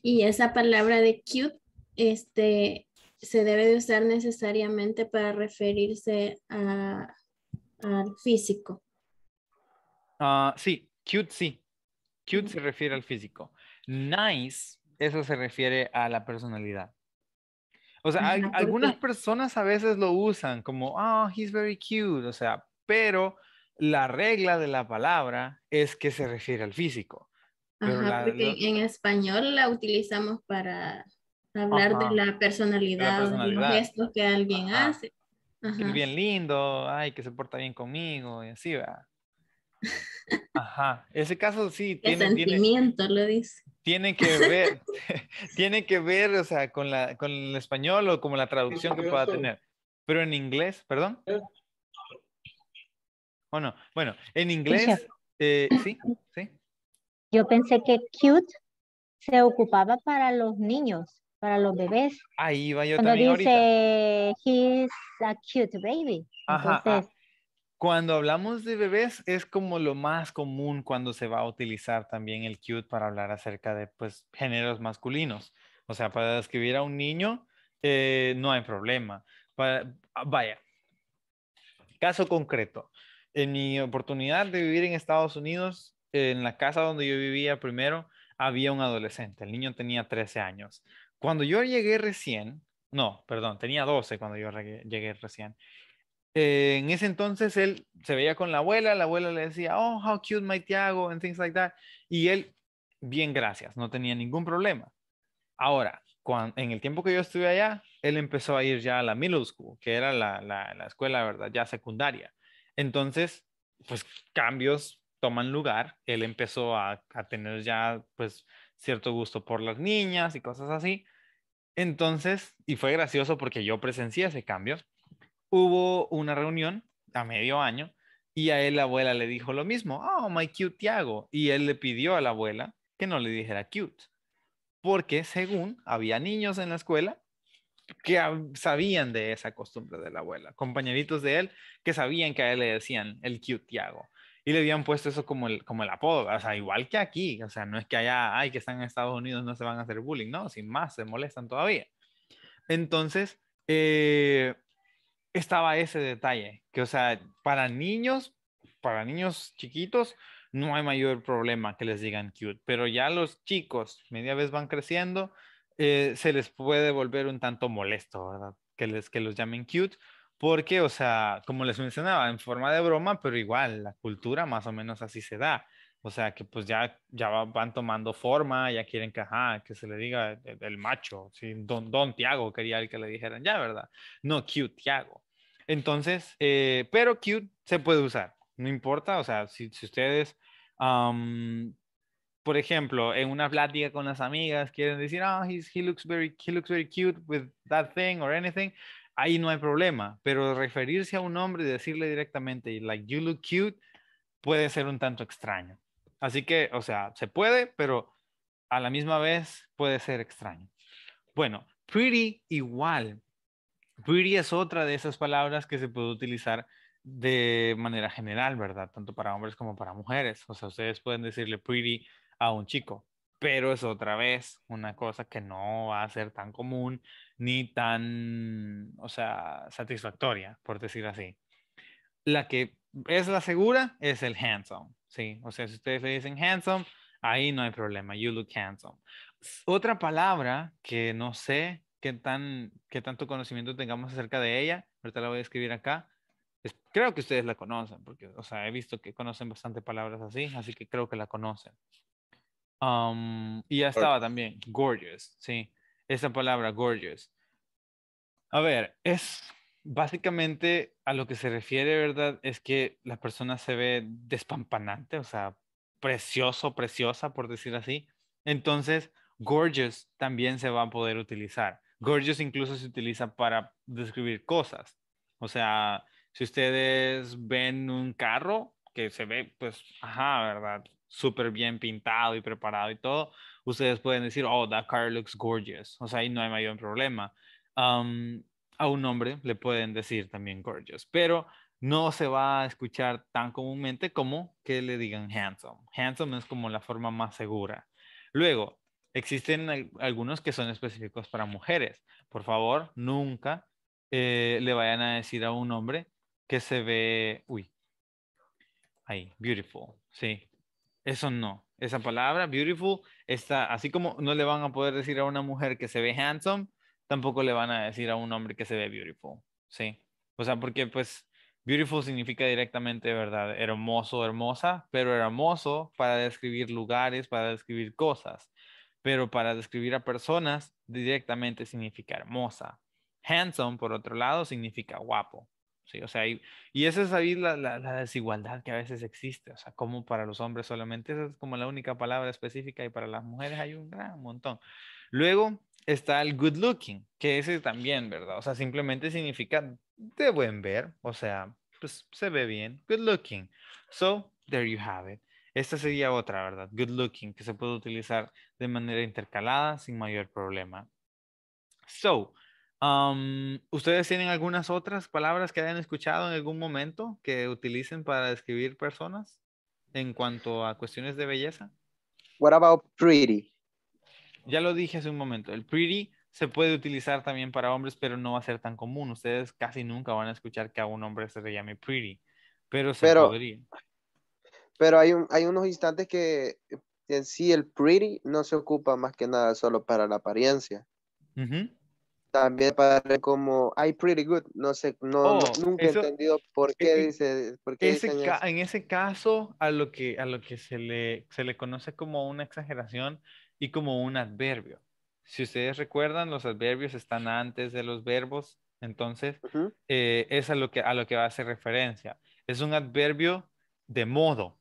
y esa palabra de cute este, se debe de usar necesariamente para referirse al físico. Ah, sí, cute sí. Cute se refiere al físico. Nice, eso se refiere a la personalidad. O sea, algunas personas a veces lo usan como, oh, he's very cute, o sea, pero la regla de la palabra es que se refiere al físico. Ajá, porque en español la utilizamos para hablar de la personalidad, de, los gestos que alguien Ajá. hace. Es bien lindo, ay, que se porta bien conmigo, y así va. Ajá, ese caso sí. tiene, sentimiento lo dice. Tiene que ver, tiene que ver, o sea, con, la, con el español o como la traducción que pueda tener. Pero en inglés, perdón. ¿O no? Bueno, en inglés, eh, sí, sí. Yo pensé que cute se ocupaba para los niños, para los bebés. Ahí va yo Cuando dice, he's a cute baby. Ajá, Cuando hablamos de bebés es como lo más común cuando se va a utilizar también el cute para hablar acerca de pues géneros masculinos. O sea, para describir a un niño eh, no hay problema. Ah, vaya, caso concreto. En mi oportunidad de vivir en Estados Unidos, en la casa donde yo vivía primero, había un adolescente, el niño tenía 13 años. Cuando yo llegué recién, no, perdón, tenía 12 cuando yo llegué recién. Eh, en ese entonces él se veía con la abuela, la abuela le decía, oh, how cute my Tiago, and things like that. Y él, bien, gracias, no tenía ningún problema. Ahora, en el tiempo que yo estuve allá, él empezó a ir ya a la middle school, que era la, la, la escuela, ¿verdad? Ya secundaria. Entonces, pues cambios toman lugar, él empezó a, tener ya pues cierto gusto por las niñas y cosas así. Entonces, y fue gracioso porque yo presencié ese cambio, hubo una reunión a medio año y a él la abuela le dijo lo mismo, oh, my cute Tiago. Y él le pidió a la abuela que no le dijera cute, porque según había niños en la escuela que sabían de esa costumbre de la abuela, compañeritos de él que sabían que a él le decían el cute Tiago y le habían puesto eso como el, como el apodo, o sea, igual que aquí, o sea, no es que allá, ay, que están en Estados Unidos, no se van a hacer bullying, no, sin más, se molestan todavía. Entonces, eh, estaba ese detalle, que, o sea, para niños, para niños chiquitos, no hay mayor problema que les digan cute, pero ya los chicos, media vez van creciendo, eh, se les puede volver un tanto molesto, ¿verdad? Que, les, que los llamen cute, porque, o sea, como les mencionaba, en forma de broma, pero igual, la cultura más o menos así se da. O sea, que pues ya, ya van tomando forma, ya quieren que, que se le diga el, macho, don, Tiago quería el que le dijeran ya, ¿verdad? No, cute Tiago. Entonces, eh, pero cute se puede usar, no importa, o sea, si, ustedes, por ejemplo, en una plática con las amigas quieren decir, ah, oh, he looks very, he looks very cute with that thing or anything, ahí no hay problema, pero referirse a un hombre y decirle directamente, like, you look cute, puede ser un tanto extraño. Así que, o sea, se puede, pero a la misma vez puede ser extraño. Bueno, pretty igual. Pretty es otra de esas palabras que se puede utilizar de manera general, ¿verdad? Tanto para hombres como para mujeres. O sea, ustedes pueden decirle pretty a un chico, pero es otra vez una cosa que no va a ser tan común ni tan, o sea, satisfactoria, por decir así. La que es la segura es el handsome, ¿sí? O sea, si ustedes le dicen handsome, ahí no hay problema, you look handsome. Otra palabra que no sé qué, tan, qué tanto conocimiento tengamos acerca de ella, ahorita la voy a escribir acá, creo que ustedes la conocen, porque, o sea, he visto que conocen bastante palabras así, así que creo que la conocen. Um, y ya estaba también, gorgeous, sí esa palabra, gorgeous. A ver, es básicamente a lo que se refiere, ¿verdad? Es que la persona se ve despampanante, o sea, precioso, preciosa, por decir así. Entonces, gorgeous también se va a poder utilizar. Gorgeous incluso se utiliza para describir cosas. O sea, si ustedes ven un carro que se ve, pues, ajá, ¿verdad? super bien pintado y preparado y todo, ustedes pueden decir, oh, that car looks gorgeous. O sea, ahí no hay mayor problema. a un hombre le pueden decir también gorgeous, pero no se va a escuchar tan comúnmente como que le digan handsome. Handsome es como la forma más segura. Luego, existen algunos que son específicos para mujeres. Por favor, nunca eh, le vayan a decir a un hombre que se ve, uy, ahí, beautiful, sí. Eso no. Esa palabra, beautiful, está así como no le van a poder decir a una mujer que se ve handsome, tampoco le van a decir a un hombre que se ve beautiful. Sí. O sea, porque pues beautiful significa directamente, ¿verdad? Hermoso, hermosa, pero hermoso para describir lugares, para describir cosas. Pero para describir a personas, directamente significa hermosa. Handsome, por otro lado, significa guapo. ¿sí? O sea, y, esa es la, la, la, desigualdad que a veces existe, o sea, como para los hombres solamente, esa es como la única palabra específica y para las mujeres hay un gran montón. Luego está el good looking, que ese también, ¿verdad? O sea, simplemente significa de buen ver, o sea, pues se ve bien, good looking. So, there you have it. Esta sería otra, ¿verdad? Good looking, que se puede utilizar de manera intercalada sin mayor problema. So, ¿Ustedes tienen algunas otras palabras que hayan escuchado en algún momento que utilicen para describir personas en cuanto a cuestiones de belleza? What about pretty? Ya lo dije hace un momento. El pretty se puede utilizar también para hombres, pero no va a ser tan común. Ustedes casi nunca van a escuchar que a un hombre se le llame pretty, pero se podría. Pero hay, hay unos instantes que en sí el pretty no se ocupa más que nada solo para la apariencia también para como I pretty good no sé no, oh, nunca he entendido por qué e-, e-, dice por qué en ese caso a lo que a lo que se le se le conoce como una exageración y como un adverbio si ustedes recuerdan los adverbios están antes de los verbos entonces eh, es a lo que a lo que va a hacer referencia es un adverbio de modo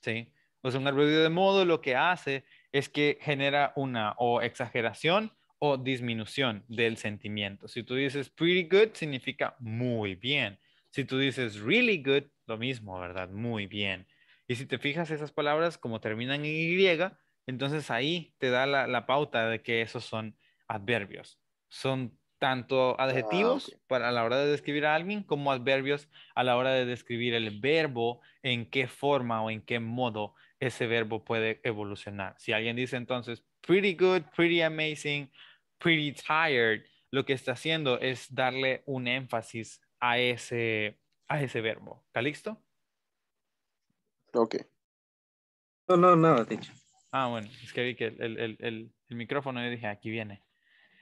sí o un adverbio de modo lo que hace es que genera una o exageración o disminución del sentimiento. Si tú dices pretty good, significa muy bien. Si tú dices really good, lo mismo, ¿verdad? Muy bien. Y si te fijas, esas palabras como terminan en Y, entonces ahí te da la, pauta de que esos son adverbios. Son tanto ah, adjetivos para la hora de describir a alguien como adverbios a la hora de describir el verbo, en qué forma o en qué modo ese verbo puede evolucionar. Si alguien dice entonces pretty good, pretty amazing, Pretty Tired, lo que está haciendo es darle un énfasis a ese, a ese verbo. ¿Calixto? Ok. No, no, nada, dicho. Ah, bueno, es que vi que el, micrófono y dije, aquí viene.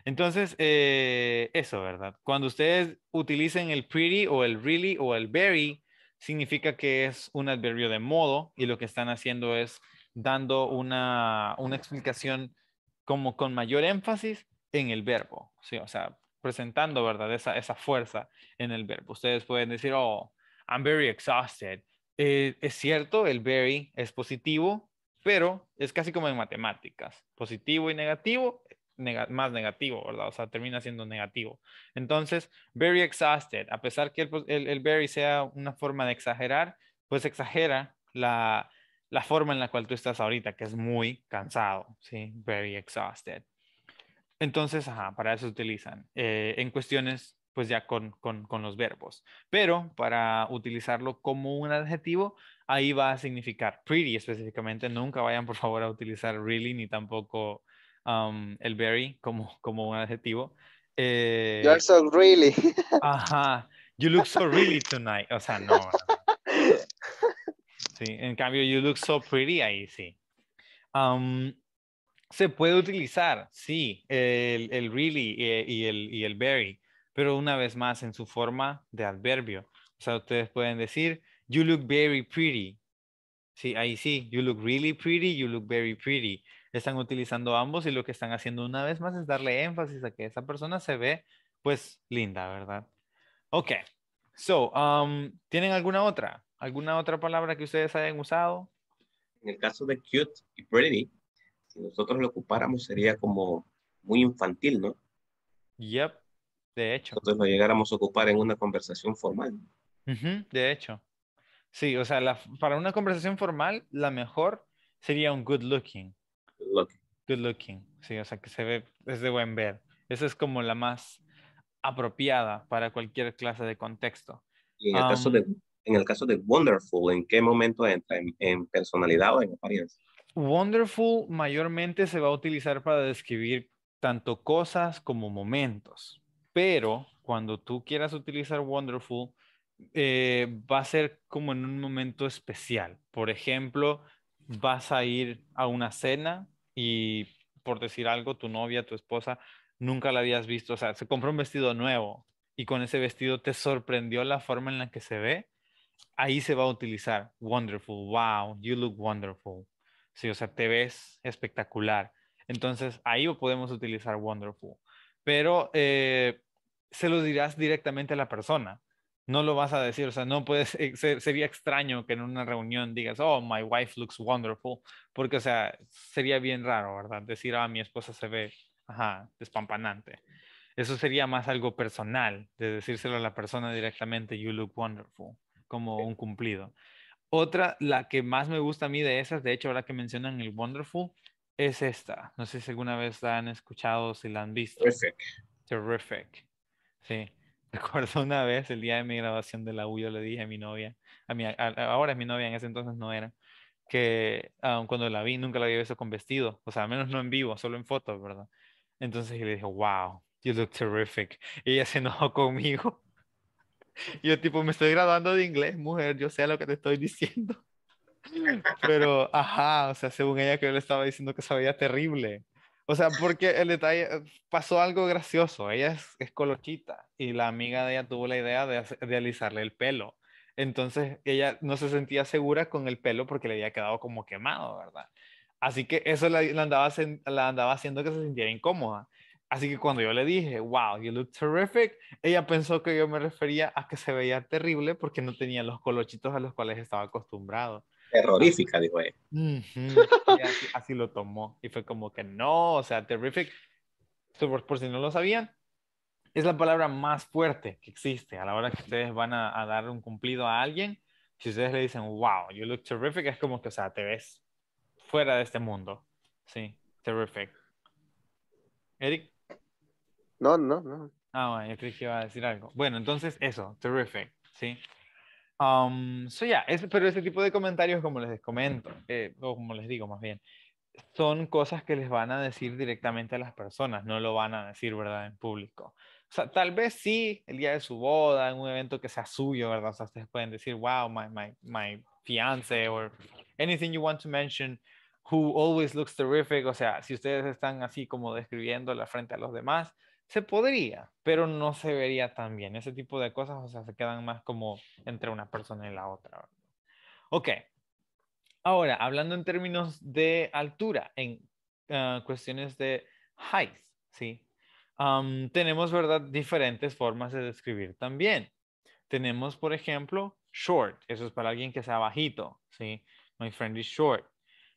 Entonces, eh, eso, ¿verdad? Cuando ustedes utilicen el pretty o el really o el very, significa que es un adverbio de modo y lo que están haciendo es dando una explicación como con mayor énfasis en el verbo, ¿sí? O sea, presentando, ¿verdad? Esa, esa fuerza en el verbo. Ustedes pueden decir, oh, I'm very exhausted. Eh, es cierto, el very es positivo, pero es casi como en matemáticas. Positivo y negativo, más negativo, ¿verdad? O sea, termina siendo negativo. Entonces, very exhausted, a pesar que el, el, el very sea una forma de exagerar, pues exagera la, la forma en la cual tú estás ahorita, que es muy cansado, ¿sí? Very exhausted. Entonces, ajá, para eso se utilizan. Eh, en cuestiones, pues ya con, los verbos. Pero para utilizarlo como un adjetivo, ahí va a significar pretty específicamente. Nunca vayan, por favor, a utilizar really ni tampoco um, el very como, como un adjetivo. Eh, you so really. ajá. You look so really tonight. O sea, no. Sí, en cambio, you look so pretty, ahí sí. Um, se puede utilizar, sí, el, el really eh, y el, y el very, pero una vez más en su forma de adverbio. O sea, ustedes pueden decir, you look very pretty. Sí, ahí sí, you look really pretty, you look very pretty. Están utilizando ambos y lo que están haciendo una vez más es darle énfasis a que esa persona se ve, pues, linda, ¿verdad? Ok, so, um, ¿tienen alguna otra? ¿Alguna otra palabra que ustedes hayan usado? En el caso de cute y pretty, si nosotros lo ocupáramos sería como muy infantil, ¿no? Yep, de hecho. Nosotros lo llegáramos a ocupar en una conversación formal. de hecho. Sí, o sea, para una conversación formal, la mejor sería un good looking. Good looking. Good looking, sí, o sea, que se ve, es de buen ver. Esa es como la más apropiada para cualquier clase de contexto. Y en el caso um, de en el caso de Wonderful, ¿en qué momento entra? en personalidad o en apariencia? Wonderful mayormente se va a utilizar para describir tanto cosas como momentos, pero cuando tú quieras utilizar wonderful, eh, va a ser como en un momento especial. Por ejemplo, vas a ir a una cena y por decir algo, tu novia, tu esposa, nunca la habías visto, o sea, se compró un vestido nuevo y con ese vestido te sorprendió la forma en la que se ve, ahí se va a utilizar wonderful, wow, you look wonderful. Si o sea, te ves espectacular. Entonces, ahí podemos utilizar Wonderful. Pero eh, se lo dirás directamente a la persona. No lo vas a decir, o sea, no puedes, sería extraño que en una reunión digas, oh, my wife looks wonderful, porque, o sea, sería bien raro, ¿verdad? Decir, ah, mi esposa se ve, ajá, despampanante. Eso sería más algo personal, de decírselo a la persona directamente, you look wonderful, como un cumplido. Otra, la que más me gusta a mí de esas, de hecho, ahora que mencionan el Wonderful, es esta. No sé si alguna vez la han escuchado, si la han visto. Terrific. Terrific. Sí. Recuerdo una vez, el día de mi grabación de la U, le dije a mi novia, a mi, ahora es mi novia, en ese entonces no era, que ah, cuando la vi, nunca la había visto con vestido. O sea, al menos no en vivo, solo en fotos, ¿verdad? Entonces le dije, wow, you look terrific. Y ella se enojó conmigo Yo tipo, me estoy graduando de inglés, mujer, yo sé lo que te estoy diciendo. Pero, ajá, o sea, según ella que yo le estaba diciendo que sabía terrible. O sea, porque el detalle, pasó algo gracioso, ella es, colochita y la amiga de ella tuvo la idea de, de alisarle el pelo. Entonces ella no se sentía segura con el pelo porque le había quedado como quemado, ¿verdad? Así que eso la, andaba, la andaba haciendo que se sintiera incómoda. Así que cuando yo le dije, wow, you look terrific, ella pensó que yo me refería a que se veía terrible porque no tenía los colochitos a los cuales estaba acostumbrado. Terrorífica, dijo ella. Así, lo tomó. Y fue como que no, o sea, terrific, por, por, si no lo sabían, es la palabra más fuerte que existe a la hora que ustedes van a, a dar un cumplido a alguien. Si ustedes le dicen, wow, you look terrific, es como que, o sea, te ves fuera de este mundo. Sí, terrific. Eric. No, no, no. Ah, bueno, yo creí que iba a decir algo. Bueno, entonces eso, terrific, ¿sí? Um, so yeah, pero ese tipo de comentarios, como les comento, eh, o como les digo más bien, son cosas que les van a decir directamente a las personas, no lo van a decir, ¿verdad?, en público. O sea, tal vez sí, el día de su boda, en un evento que sea suyo, ¿verdad? O sea, ustedes pueden decir, wow, my, my, my fiance, or anything you want to mention, who always looks terrific. O sea, si ustedes están así como describiendo la frente a los demás, se podría, pero no se vería tan bien. Ese tipo de cosas, o sea, se quedan más como entre una persona y la otra. Ok. Ahora, hablando en términos de altura, en ah, cuestiones de height, ¿sí? tenemos, ¿verdad?, diferentes formas de describir también. Tenemos, por ejemplo, short. Eso es para alguien que sea bajito, ¿sí? My friend is short.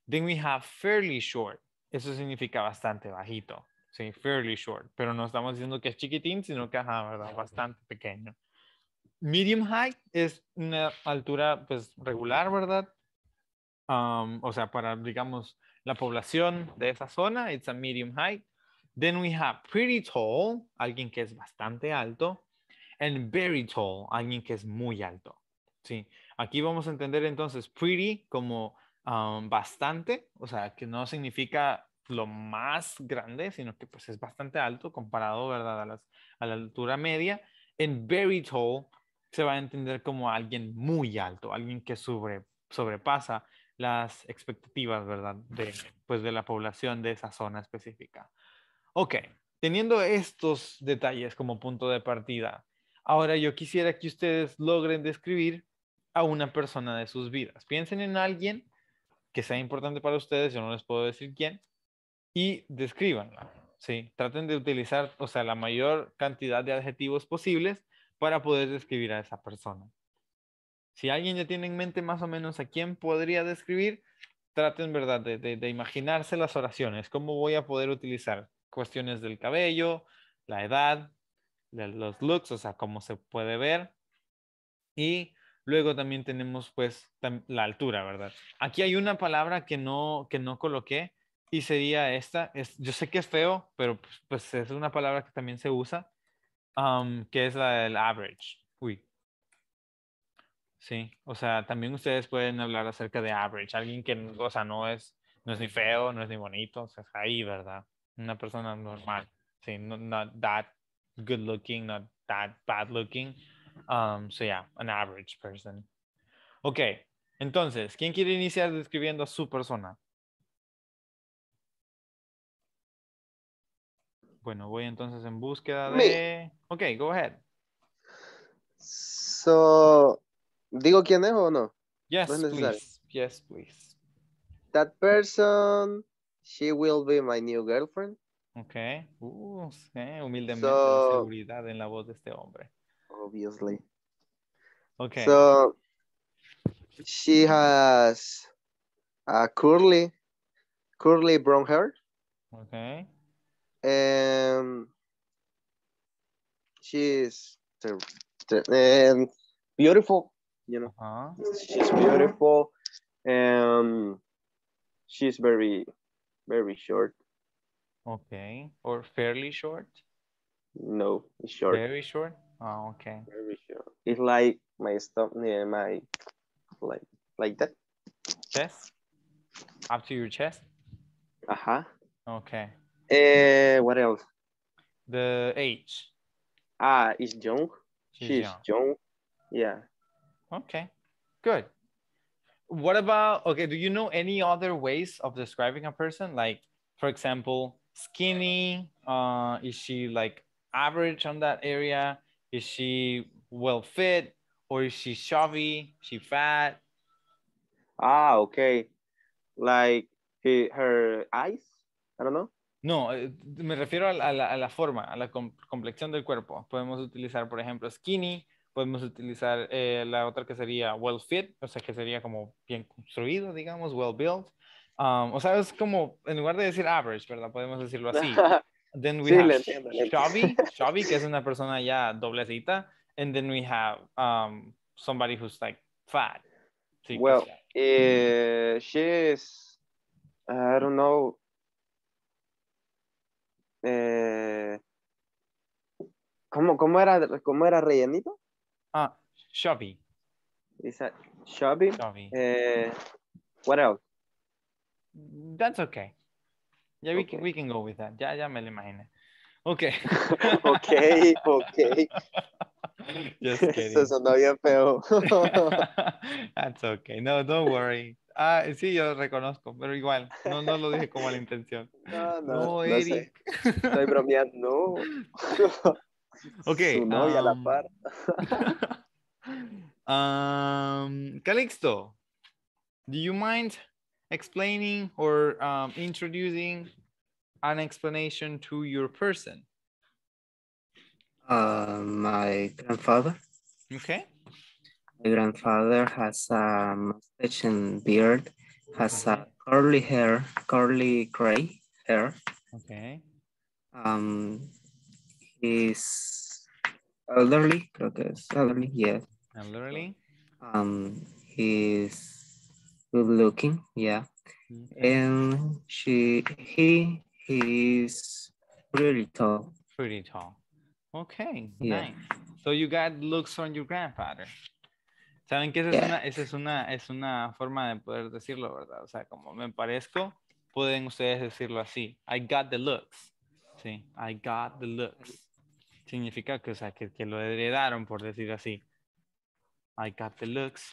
Then we have fairly short. Eso significa bastante bajito. Sí, fairly short, pero no estamos diciendo que es chiquitín, sino que, ajá, ¿verdad? Bastante pequeño. Medium height es una altura, pues, regular, ¿verdad? Um, o sea, para, digamos, la población de esa zona, it's a medium height. Then we have pretty tall, alguien que es bastante alto. And very tall, alguien que es muy alto. Sí, aquí vamos a entender entonces pretty como um, bastante, o sea, que no significa lo más grande, sino que pues es bastante alto comparado, ¿verdad? A, la altura media. En very tall se va a entender como alguien muy alto, alguien que sobre, sobrepasa las expectativas, ¿verdad? De, pues de la población de esa zona específica. Ok, teniendo estos detalles como punto de partida, ahora yo quisiera que ustedes logren describir a una persona de sus vidas. Piensen en alguien que sea importante para ustedes, yo no les puedo decir quién, y descríbanla. Sí, traten de utilizar, o sea, la mayor cantidad de adjetivos posibles para poder describir a esa persona. Si alguien ya tiene en mente más o menos a quién podría describir, traten, ¿verdad?, de, imaginarse las oraciones, cómo voy a poder utilizar cuestiones del cabello, la edad, los looks, o sea, cómo se puede ver. Y luego también tenemos, pues, la altura, ¿verdad? Aquí hay una palabra que no, que no coloqué, y sería esta. Es, yo sé que es feo, pero pues, pues es una palabra que también se usa, que es la del average. Uy. Sí, o sea, también ustedes pueden hablar acerca de average, alguien que, o sea, no es, no es ni feo, no es ni bonito, o sea, ahí, ¿verdad? Una persona normal, sí, not that good looking, not that bad looking, um, so yeah, an average person. Ok, entonces, ¿quién quiere iniciar describiendo a su persona? Bueno, voy entonces en búsqueda de... Okay, Ok, go ahead. So, ¿digo quién es o no? Yes, please. Yes, please. That person, she will be my new girlfriend. Ok. Uh, humildemente, seguridad en la voz de este hombre. Obviously. Ok. So, she has a curly, curly brown hair. Okay. Um, she's and beautiful, you know. Uh -huh. She's beautiful. and she's very, very short. Okay, or fairly short. No, it's short. Very short. Oh, okay. Very short. It's like my stomach, yeah, my like like that. Chest. Up to your chest. Uh huh. Okay. Uh, what else? The age. Ah, is young. She's, She's young. young. Yeah. Okay, good. What about, okay, do you know any other ways of describing a person? Like, for example, skinny? Uh, is she like average on that area? Is she well fit? Or is she chubby? She fat? Ah, okay. Like eh, her eyes? I don't know. No, eh, me refiero a la, forma, a la complexión del cuerpo. Podemos utilizar, por ejemplo, skinny, podemos utilizar eh, la otra que sería well fit, o sea, que sería como bien construido, digamos, well built. Um, o sea, es como, en lugar de decir average, ¿verdad? Podemos decirlo así. Then we have chubby, chubby, que es una persona ya doblecita. And then we have um, somebody who's like fat. Pues well, eh, she's, I don't know, eh, ¿cómo, cómo, era, ¿Cómo era rellenito? Ah, Shopee. Shopee? Shopee. Eh, what else? That's okay. Yeah, we, okay. Can, we can go with that. Ya, ya me lo imaginé. Okay. Okay. Okay. Just kidding. Eso sonó bien feo. That's okay. No, don't worry. Ah, sí, yo lo reconozco, pero igual, no, no lo dije como la intención. No, no, no Eric. No sé. Estoy bromeando, no. Ok. Su novia um, a la um, par. um, Calixto, do you mind explaining or um, introducing an explanation to your person? Uh, my grandfather. Okay. My grandfather has a mustache and beard, has a curly hair, curly gray hair. Okay. Um, he's elderly, okay, elderly, Yes. Elderly. Um, he's good looking, yeah. Okay. And she, he, he's pretty tall. Pretty tall. Okay, nice. So you got looks on your grandfather. Saben que esa, es una, es una, es, una, forma de poder decirlo, ¿verdad? O sea, como me parezco, pueden ustedes decirlo así. I got the looks. Sí, I got the looks. Significa que, o que, lo heredaron, por decir así. I got the looks.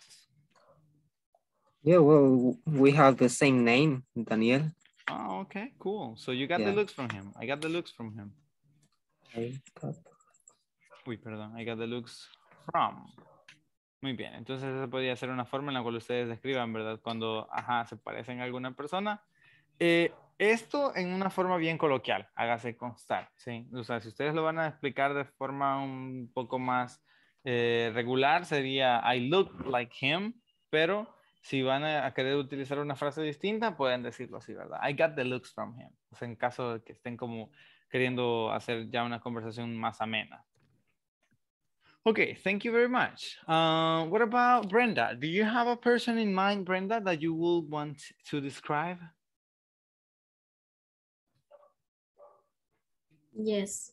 Yeah, well, we have the same name, Daniel. Oh, okay, cool. So you got the looks from him. I got the looks from him. Uy, perdón, I got the looks from. Muy bien, entonces esa podría ser una forma en la cual ustedes describan, ¿verdad? Cuando, ajá, se parecen a alguna persona. Eh, esto en una forma bien coloquial, hágase constar, ¿sí? O sea, si ustedes lo van a explicar de forma un poco más eh, regular, sería I look like him, pero si van a, querer utilizar una frase distinta, pueden decirlo así, ¿verdad? I got the looks from him. O sea, en caso de que estén como queriendo hacer ya una conversación más amena. Okay, thank you very much. Uh, what about Brenda? Do you have a person in mind, Brenda, that you would want to describe? Yes,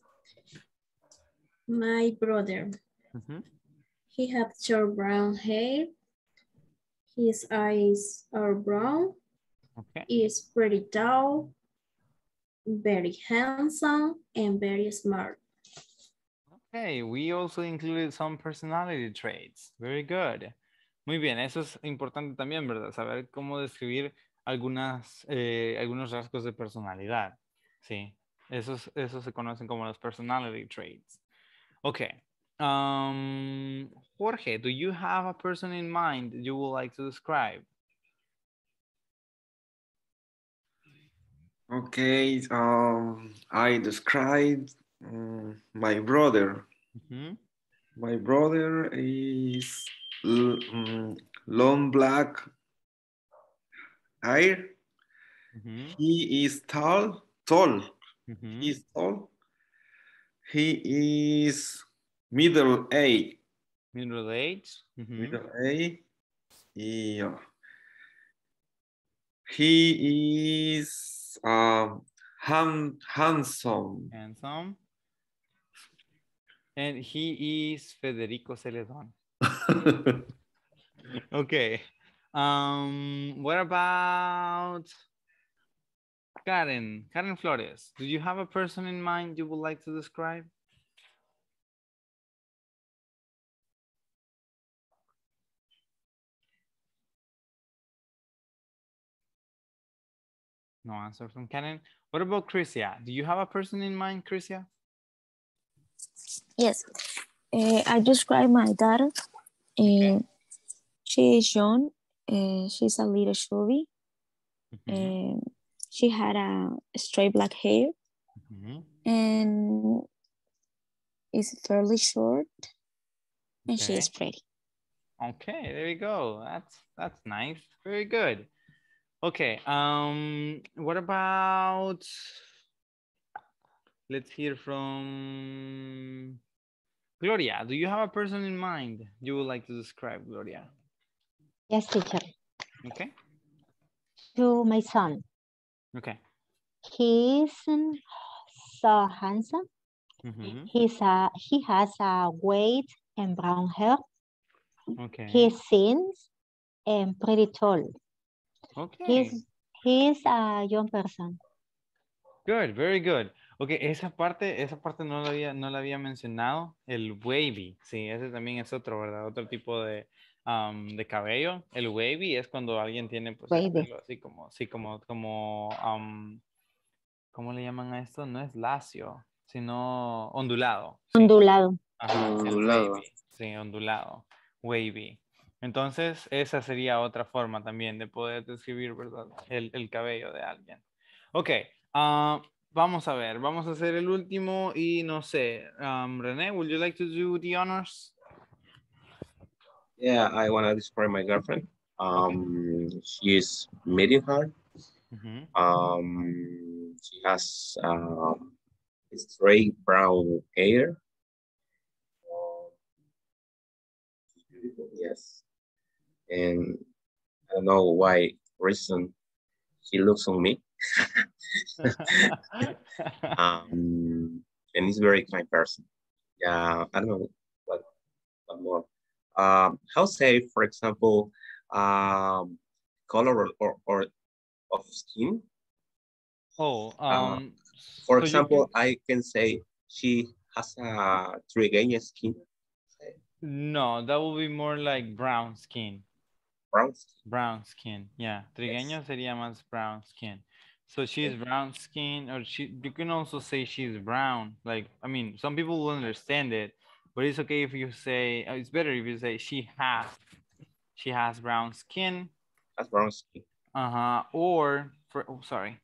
my brother. Mm-hmm. He has short brown hair. His eyes are brown. Okay. He is pretty tall very handsome, and very smart. Okay, we also included some personality traits. Very good. Muy bien, eso es importante también, ¿verdad? Saber cómo describir algunas, eh, algunos rasgos de personalidad. Sí, esos, se conocen como los personality traits. Okay. Um, Jorge, do you have a person in mind you would like to describe? Okay, um, I described um, my brother. Mm -hmm. My brother is mm, long black hair. Mm -hmm. He is tall, tall. Mm -hmm. He is tall. He is middle age. Middle age. Mm-hmm. Middle age. Yeah. He is um, hand, handsome. Handsome. And he is Federico Celedon. okay. Um, what about Karen? Karen Flores, do you have a person in mind you would like to describe? No answer from Canon. What about Chrisia? Do you have a person in mind, Chrisia? Yes. Uh, I describe my daughter. Uh, okay. She is young. Uh, she's a little chubby. Mm -hmm. she had a straight black hair. Mm -hmm. And is fairly short. And okay. she is pretty. Okay, there you go. That's that's nice. Very good. Okay. Um, what about, let's hear from Gloria. Do you have a person in mind you would like to describe, Gloria? Yes, teacher. Okay. To my son. Okay. He's um, so handsome. Mm -hmm. He's a, he has a white and brown hair. Okay. He sings and pretty tall. Okay. He's, a young person. Good, very good. Ok, esa parte, esa parte no la había, no había mencionado, el wavy, sí, ese también es otro, ¿verdad? Otro tipo de, um, de cabello. El wavy es cuando alguien tiene, pues, así como, sí, como, como, um, ¿cómo le llaman a esto? No es lacio, sino ondulado. Ondulado. sí, ondulado, wavy. Entonces, esa sería otra forma también de poder describir ¿verdad? El, el cabello de alguien. Ok, ah, vamos a ver, vamos a hacer el último y no sé, um, René, would you like to do the honors? Yeah, I want to describe my girlfriend. Um, she's medium hard. Um, she has uh, straight brown hair. Um, yes. and I don't know why reason he looks on me. um, and he's a very kind person. Yeah, I don't know what, what more. Um, how say, for example, um, color or, or, of skin? Oh, uh, um, uh, for so example, can... I can say she has a trigueña skin. No, that would be more like brown skin brown skin. Brown skin, yeah. Trigueño yes. sería más brown skin. So she's yeah. brown skin, or she. You can also say she's brown. Like I mean, some people will understand it, but it's okay if you say. Uh, it's better if you say she has. She has brown skin. That's brown skin. Uh huh. Or for oh, sorry,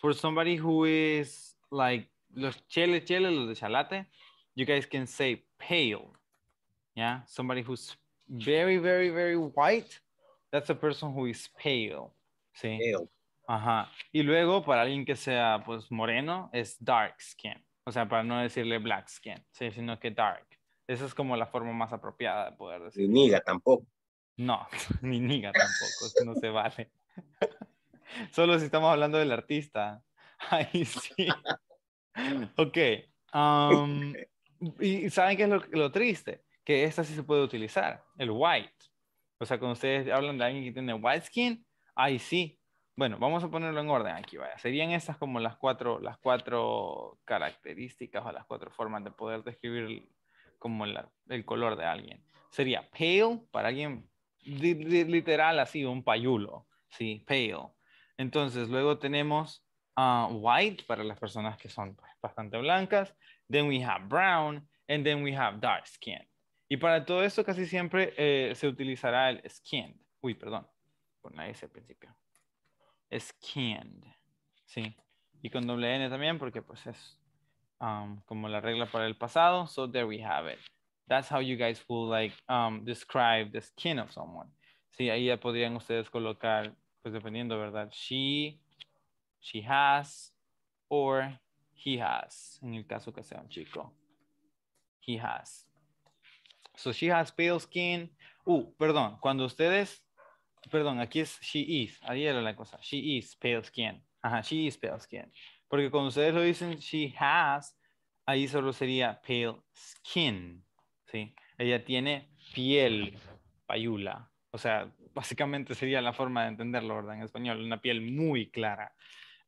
for somebody who is like los chele chele los de chalate, you guys can say pale. Yeah, somebody who's very, very, very white, that's a person who is pale. Sí. Ajá. Y luego, para alguien que sea, pues, moreno, es dark skin. O sea, para no decirle black skin, ¿sí? sino que dark. Esa es como la forma más apropiada de poder decir. Ni niga tampoco. No, ni niga tampoco, no se vale. Solo si estamos hablando del artista. Ahí sí. Ok. Um, ¿Y saben qué es lo triste? que esta sí se puede utilizar, el white. O sea, cuando ustedes hablan de alguien que tiene white skin, ahí sí. Bueno, vamos a ponerlo en orden aquí, vaya. Serían estas como las cuatro, las características o las cuatro formas de poder describir como el color de alguien. Sería pale, para alguien literal así, un payulo, ¿sí? Pale. Entonces, luego tenemos ah, white para las personas que son pues, bastante blancas. Then we have brown, and then we have dark skin. Y para todo esto casi siempre eh, se utilizará el skinned. Uy, perdón, con la S al principio. Skinned, ¿sí? Y con doble N también porque pues es um, como la regla para el pasado. So there we have it. That's how you guys will like um, describe the skin of someone. Sí, ahí ya podrían ustedes colocar, pues dependiendo, ¿verdad? She, she has, or he has, en el caso que sea un chico. He has. So she has pale skin. Uh, perdón, cuando ustedes, perdón, aquí es she is. Ahí era la cosa. She is pale skin. Ajá, she is pale skin. Porque cuando ustedes lo dicen she has, ahí solo sería pale skin. ¿sí? Ella tiene piel payula. O sea, básicamente sería la forma de entenderlo, ¿verdad? En español, una piel muy clara.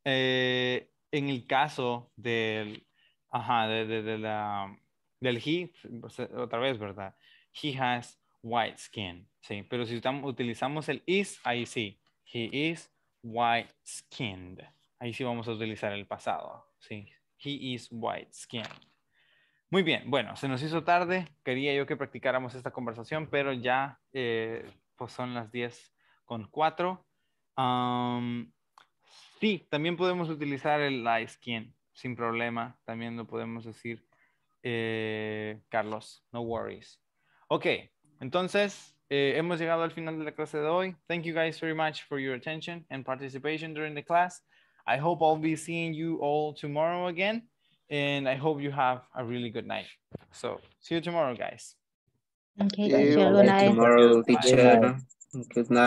Eh, en el caso del, ajá, de, de, de la, del he, pues, otra vez, ¿verdad? he has white skin. Sí, pero si utilizamos el is, ahí sí. He is white skinned. Ahí sí vamos a utilizar el pasado. Sí, he is white skinned. Muy bien, bueno, se nos hizo tarde. Quería yo que practicáramos esta conversación, pero ya eh, pues son las 10 con 4. sí, también podemos utilizar el light skin sin problema. También lo podemos decir, eh, Carlos, no worries. Ok, entonces eh, hemos llegado al final de la clase de hoy. Thank you guys very much for your attention and participation during the class. I hope I'll be seeing you all tomorrow again. And I hope you have a really good night. So see you tomorrow, guys. Okay, thank you. Good night. Tomorrow, teacher. Good night.